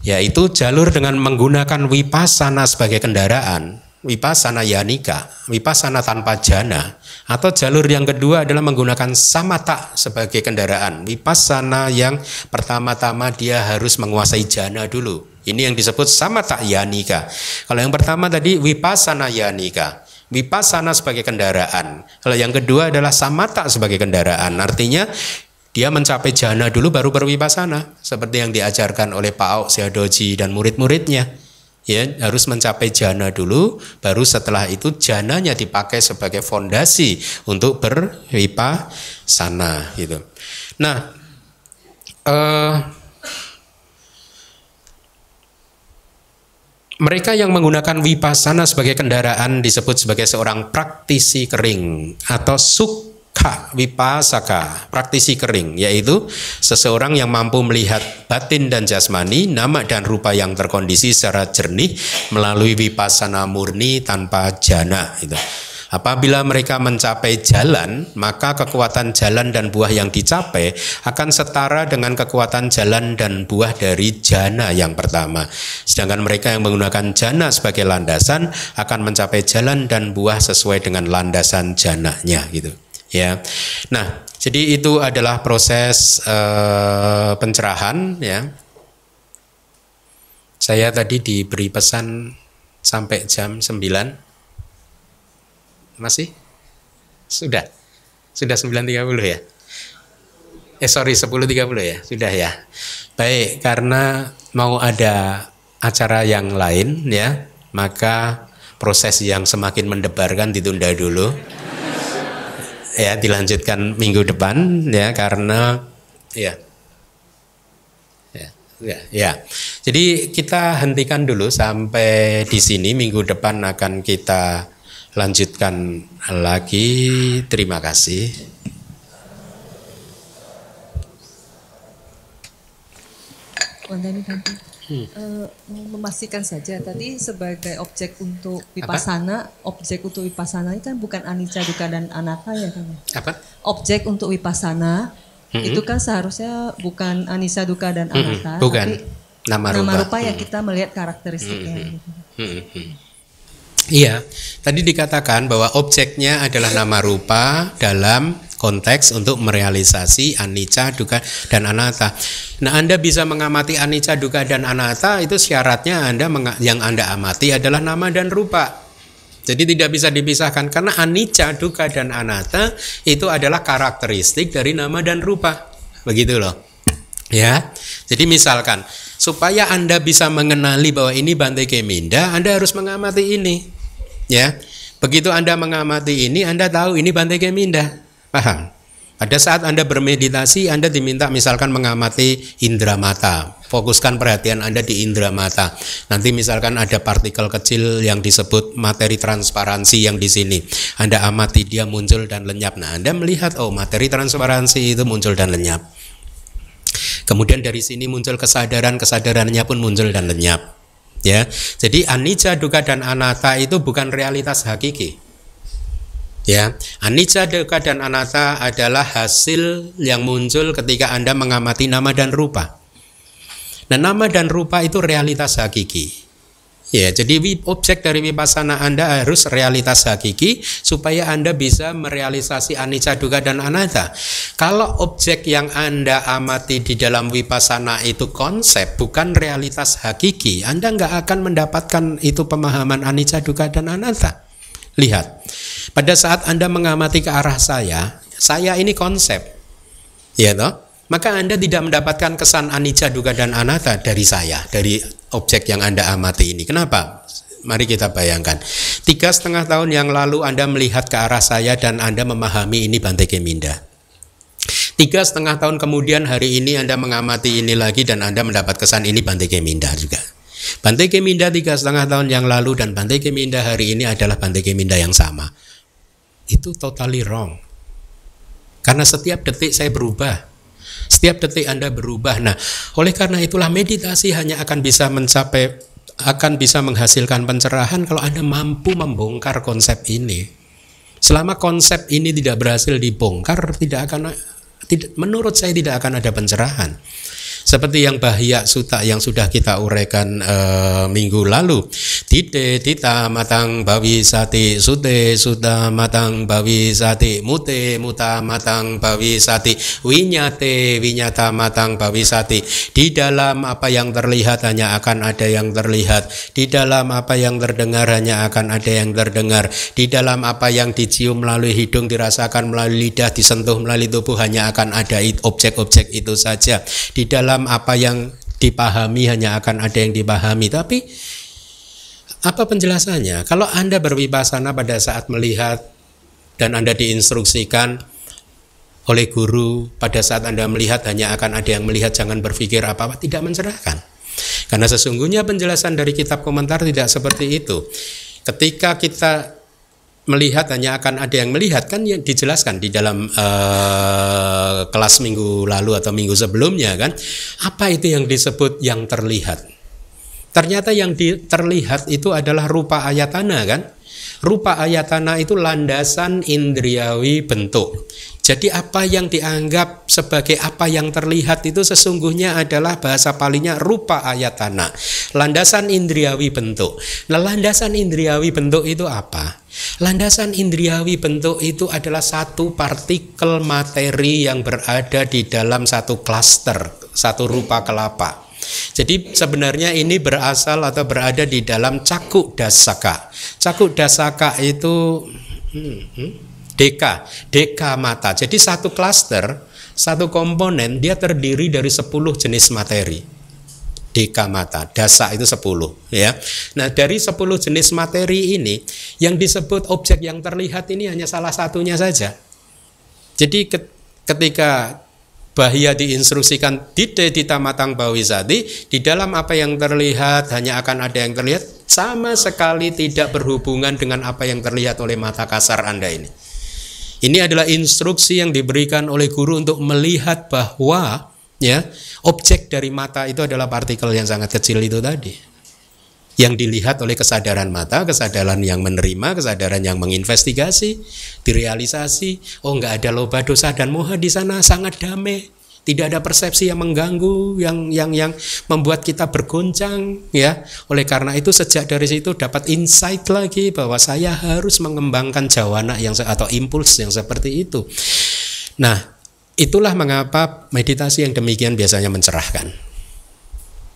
yaitu jalur dengan menggunakan wipasana sebagai kendaraan wipasana yanika, wipasana tanpa jana, atau jalur yang kedua adalah menggunakan samata sebagai kendaraan. Wipasana yang pertama-tama dia harus menguasai jana dulu. Ini yang disebut samata yanika. Kalau yang pertama tadi wipasana yanika, wipasana sebagai kendaraan. Kalau yang kedua adalah samata sebagai kendaraan. Artinya dia mencapai jana dulu baru berwipasana seperti yang diajarkan oleh Pak Aok Siadoji dan murid-muridnya ya harus mencapai jana dulu baru setelah itu jananya dipakai sebagai fondasi untuk sana gitu nah eh, mereka yang menggunakan wipasana sebagai kendaraan disebut sebagai seorang praktisi kering atau suk K, wipasaka, praktisi kering, yaitu seseorang yang mampu melihat batin dan jasmani, nama dan rupa yang terkondisi secara jernih melalui wipasana murni tanpa jana. Itu. Apabila mereka mencapai jalan, maka kekuatan jalan dan buah yang dicapai akan setara dengan kekuatan jalan dan buah dari jana yang pertama. Sedangkan mereka yang menggunakan jana sebagai landasan akan mencapai jalan dan buah sesuai dengan landasan jananya gitu ya. Nah, jadi itu adalah proses uh, pencerahan ya. Saya tadi diberi pesan sampai jam 9. Masih? Sudah. Sudah 9.30 ya. Eh sorry 10.30 ya. Sudah ya. Baik, karena mau ada acara yang lain ya, maka proses yang semakin mendebarkan ditunda dulu ya dilanjutkan minggu depan ya karena ya. ya Ya, ya. Jadi kita hentikan dulu sampai di sini. Minggu depan akan kita lanjutkan lagi. Terima kasih. Terima kasih. Hmm. Uh, memastikan saja hmm. tadi sebagai objek untuk wipasana, Apa? objek untuk wipasana itu kan bukan anicca Duka dan anatta ya kan? Apa? Objek untuk wipasana hmm. itu kan seharusnya bukan anicca Duka dan hmm. anatta, bukan. tapi nama rupa, nama rupa ya hmm. kita melihat karakteristiknya. Gitu. Hmm. Iya, tadi dikatakan bahwa objeknya adalah nama rupa dalam konteks untuk merealisasi anicca, duka dan anatta. Nah, Anda bisa mengamati anicca, duka dan anatta itu syaratnya Anda yang Anda amati adalah nama dan rupa. Jadi tidak bisa dipisahkan karena anicca, duka dan anatta itu adalah karakteristik dari nama dan rupa. Begitu loh. Ya. Jadi misalkan supaya Anda bisa mengenali bahwa ini Bante Keminda, Anda harus mengamati ini. Ya. Begitu Anda mengamati ini, Anda tahu ini Bante Keminda. Paham? Pada saat Anda bermeditasi, Anda diminta misalkan mengamati indera mata. Fokuskan perhatian Anda di indera mata. Nanti misalkan ada partikel kecil yang disebut materi transparansi yang di sini. Anda amati dia muncul dan lenyap. Nah, Anda melihat oh materi transparansi itu muncul dan lenyap. Kemudian dari sini muncul kesadaran, kesadarannya pun muncul dan lenyap. Ya. Jadi anicca, dukkha dan anatta itu bukan realitas hakiki. Ya, anicca, dukkha dan anatta adalah hasil yang muncul ketika Anda mengamati nama dan rupa. Nah, nama dan rupa itu realitas hakiki. Ya, jadi objek dari vipassana Anda harus realitas hakiki supaya Anda bisa merealisasi anicca, dukkha dan anatta. Kalau objek yang Anda amati di dalam vipassana itu konsep bukan realitas hakiki, Anda nggak akan mendapatkan itu pemahaman anicca, dukkha dan anatta. Lihat, pada saat Anda mengamati ke arah saya, saya ini konsep. Ya toh? Maka Anda tidak mendapatkan kesan anicca, duga dan anatta dari saya, dari objek yang Anda amati ini. Kenapa? Mari kita bayangkan. Tiga setengah tahun yang lalu Anda melihat ke arah saya dan Anda memahami ini Bante Keminda. Tiga setengah tahun kemudian hari ini Anda mengamati ini lagi dan Anda mendapat kesan ini Bante Keminda juga. Bante Keminda tiga setengah tahun yang lalu dan Bante Keminda hari ini adalah Bante Keminda yang sama itu totally wrong. Karena setiap detik saya berubah. Setiap detik Anda berubah. Nah, oleh karena itulah meditasi hanya akan bisa mencapai akan bisa menghasilkan pencerahan kalau Anda mampu membongkar konsep ini. Selama konsep ini tidak berhasil dibongkar, tidak akan tidak menurut saya tidak akan ada pencerahan. Seperti yang bahaya suta yang sudah kita uraikan e, minggu lalu. Tite tita matang bawi sati sute suta matang bawi sati mute muta matang bawi sati winyate winyata matang bawi sati. Di dalam apa yang terlihat hanya akan ada yang terlihat. Di dalam apa yang terdengar hanya akan ada yang terdengar. Di dalam apa yang dicium melalui hidung dirasakan melalui lidah disentuh melalui tubuh hanya akan ada objek-objek itu saja. Di dalam paham apa yang dipahami hanya akan ada yang dipahami tapi apa penjelasannya kalau Anda berwibasana pada saat melihat dan Anda diinstruksikan oleh guru pada saat Anda melihat hanya akan ada yang melihat jangan berpikir apa-apa tidak mencerahkan karena sesungguhnya penjelasan dari kitab komentar tidak seperti itu ketika kita melihat hanya akan ada yang melihat kan yang dijelaskan di dalam uh, kelas minggu lalu atau minggu sebelumnya kan apa itu yang disebut yang terlihat ternyata yang di, terlihat itu adalah rupa ayatana kan rupa ayatana itu landasan indriawi bentuk jadi apa yang dianggap sebagai apa yang terlihat itu sesungguhnya adalah bahasa palingnya rupa ayatana landasan indriawi bentuk nah landasan indriawi bentuk itu apa Landasan indriawi bentuk itu adalah satu partikel materi yang berada di dalam satu klaster, satu rupa kelapa. Jadi sebenarnya ini berasal atau berada di dalam cakuk dasaka. Cakuk dasaka itu hmm, hmm, deka, deka mata. Jadi satu klaster, satu komponen dia terdiri dari 10 jenis materi deka mata. Dasa itu 10 ya. Nah, dari 10 jenis materi ini yang disebut objek yang terlihat ini hanya salah satunya saja. Jadi ketika bahaya diinstruksikan dite ditamatang matang bawisati di dalam apa yang terlihat hanya akan ada yang terlihat sama sekali tidak berhubungan dengan apa yang terlihat oleh mata kasar Anda ini. Ini adalah instruksi yang diberikan oleh guru untuk melihat bahwa ya objek dari mata itu adalah partikel yang sangat kecil itu tadi yang dilihat oleh kesadaran mata, kesadaran yang menerima, kesadaran yang menginvestigasi, direalisasi. Oh, nggak ada loba dosa dan moha di sana sangat damai. Tidak ada persepsi yang mengganggu, yang yang yang membuat kita bergoncang, ya. Oleh karena itu sejak dari situ dapat insight lagi bahwa saya harus mengembangkan jawana yang atau impuls yang seperti itu. Nah, Itulah mengapa meditasi yang demikian biasanya mencerahkan.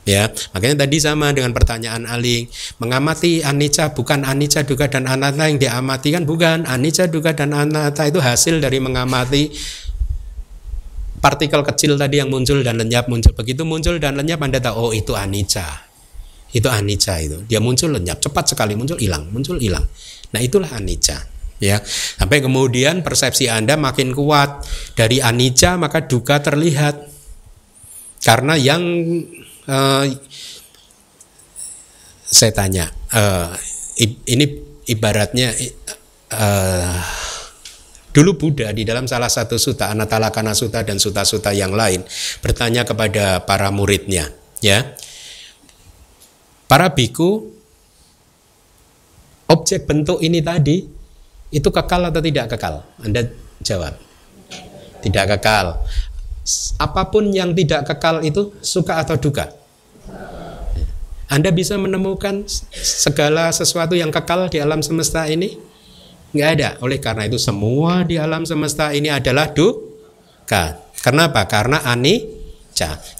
Ya, makanya tadi sama dengan pertanyaan Aling, mengamati anicca bukan anicca duga dan anatta yang diamati kan bukan. Anicca duga dan anatta itu hasil dari mengamati partikel kecil tadi yang muncul dan lenyap muncul. Begitu muncul dan lenyap Anda tahu oh itu anicca. Itu anicca itu. Dia muncul lenyap cepat sekali muncul hilang, muncul hilang. Nah, itulah anicca ya sampai kemudian persepsi Anda makin kuat dari anicca maka duka terlihat karena yang uh, saya tanya uh, ini ibaratnya uh, Dulu Buddha di dalam salah satu suta Anatalakana Suta dan suta-suta yang lain bertanya kepada para muridnya, ya. Para biku objek bentuk ini tadi itu kekal atau tidak kekal? Anda jawab. Tidak kekal. Apapun yang tidak kekal itu suka atau duka? Anda bisa menemukan segala sesuatu yang kekal di alam semesta ini? Nggak ada. Oleh karena itu semua di alam semesta ini adalah duka. Kenapa? Karena ani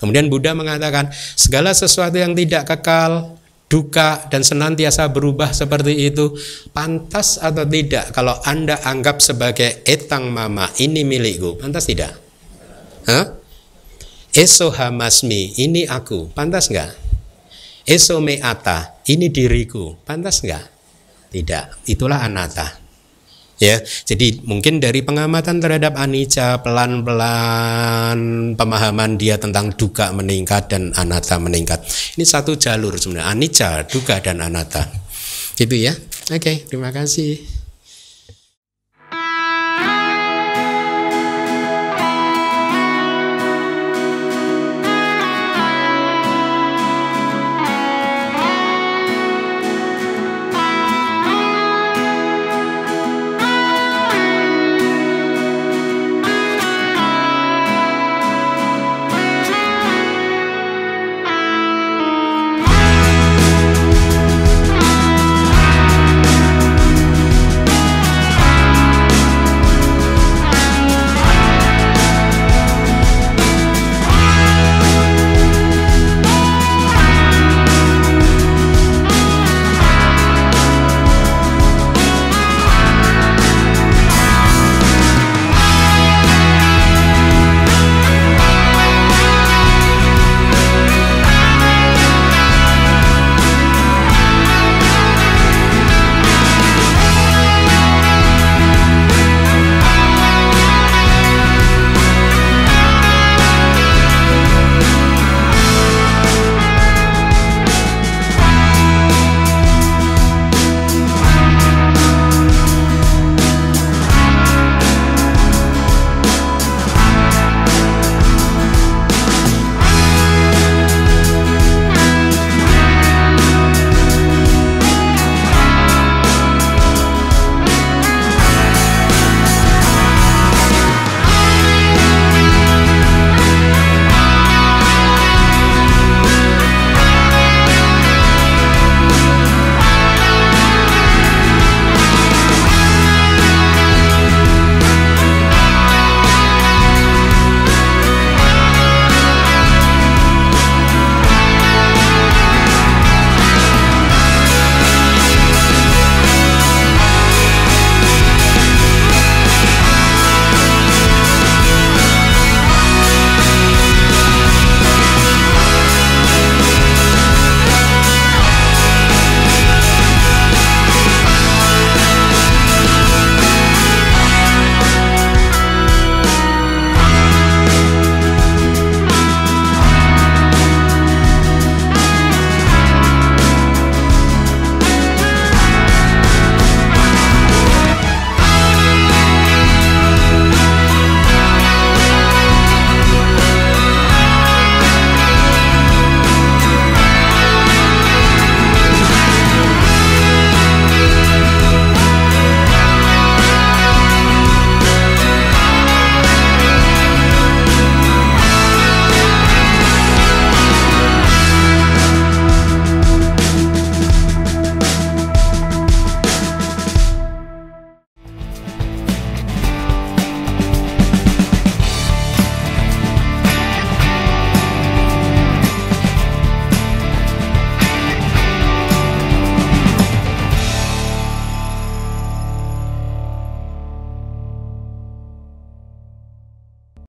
Kemudian Buddha mengatakan segala sesuatu yang tidak kekal duka dan senantiasa berubah seperti itu pantas atau tidak kalau Anda anggap sebagai etang mama ini milikku pantas tidak Hah? eso hamasmi ini aku pantas nggak eso meata ini diriku pantas nggak tidak itulah anata ya. Jadi mungkin dari pengamatan terhadap anicca pelan-pelan pemahaman dia tentang duka meningkat dan anatta meningkat. Ini satu jalur sebenarnya anicca, duka dan anatta. Gitu ya. Oke, terima kasih.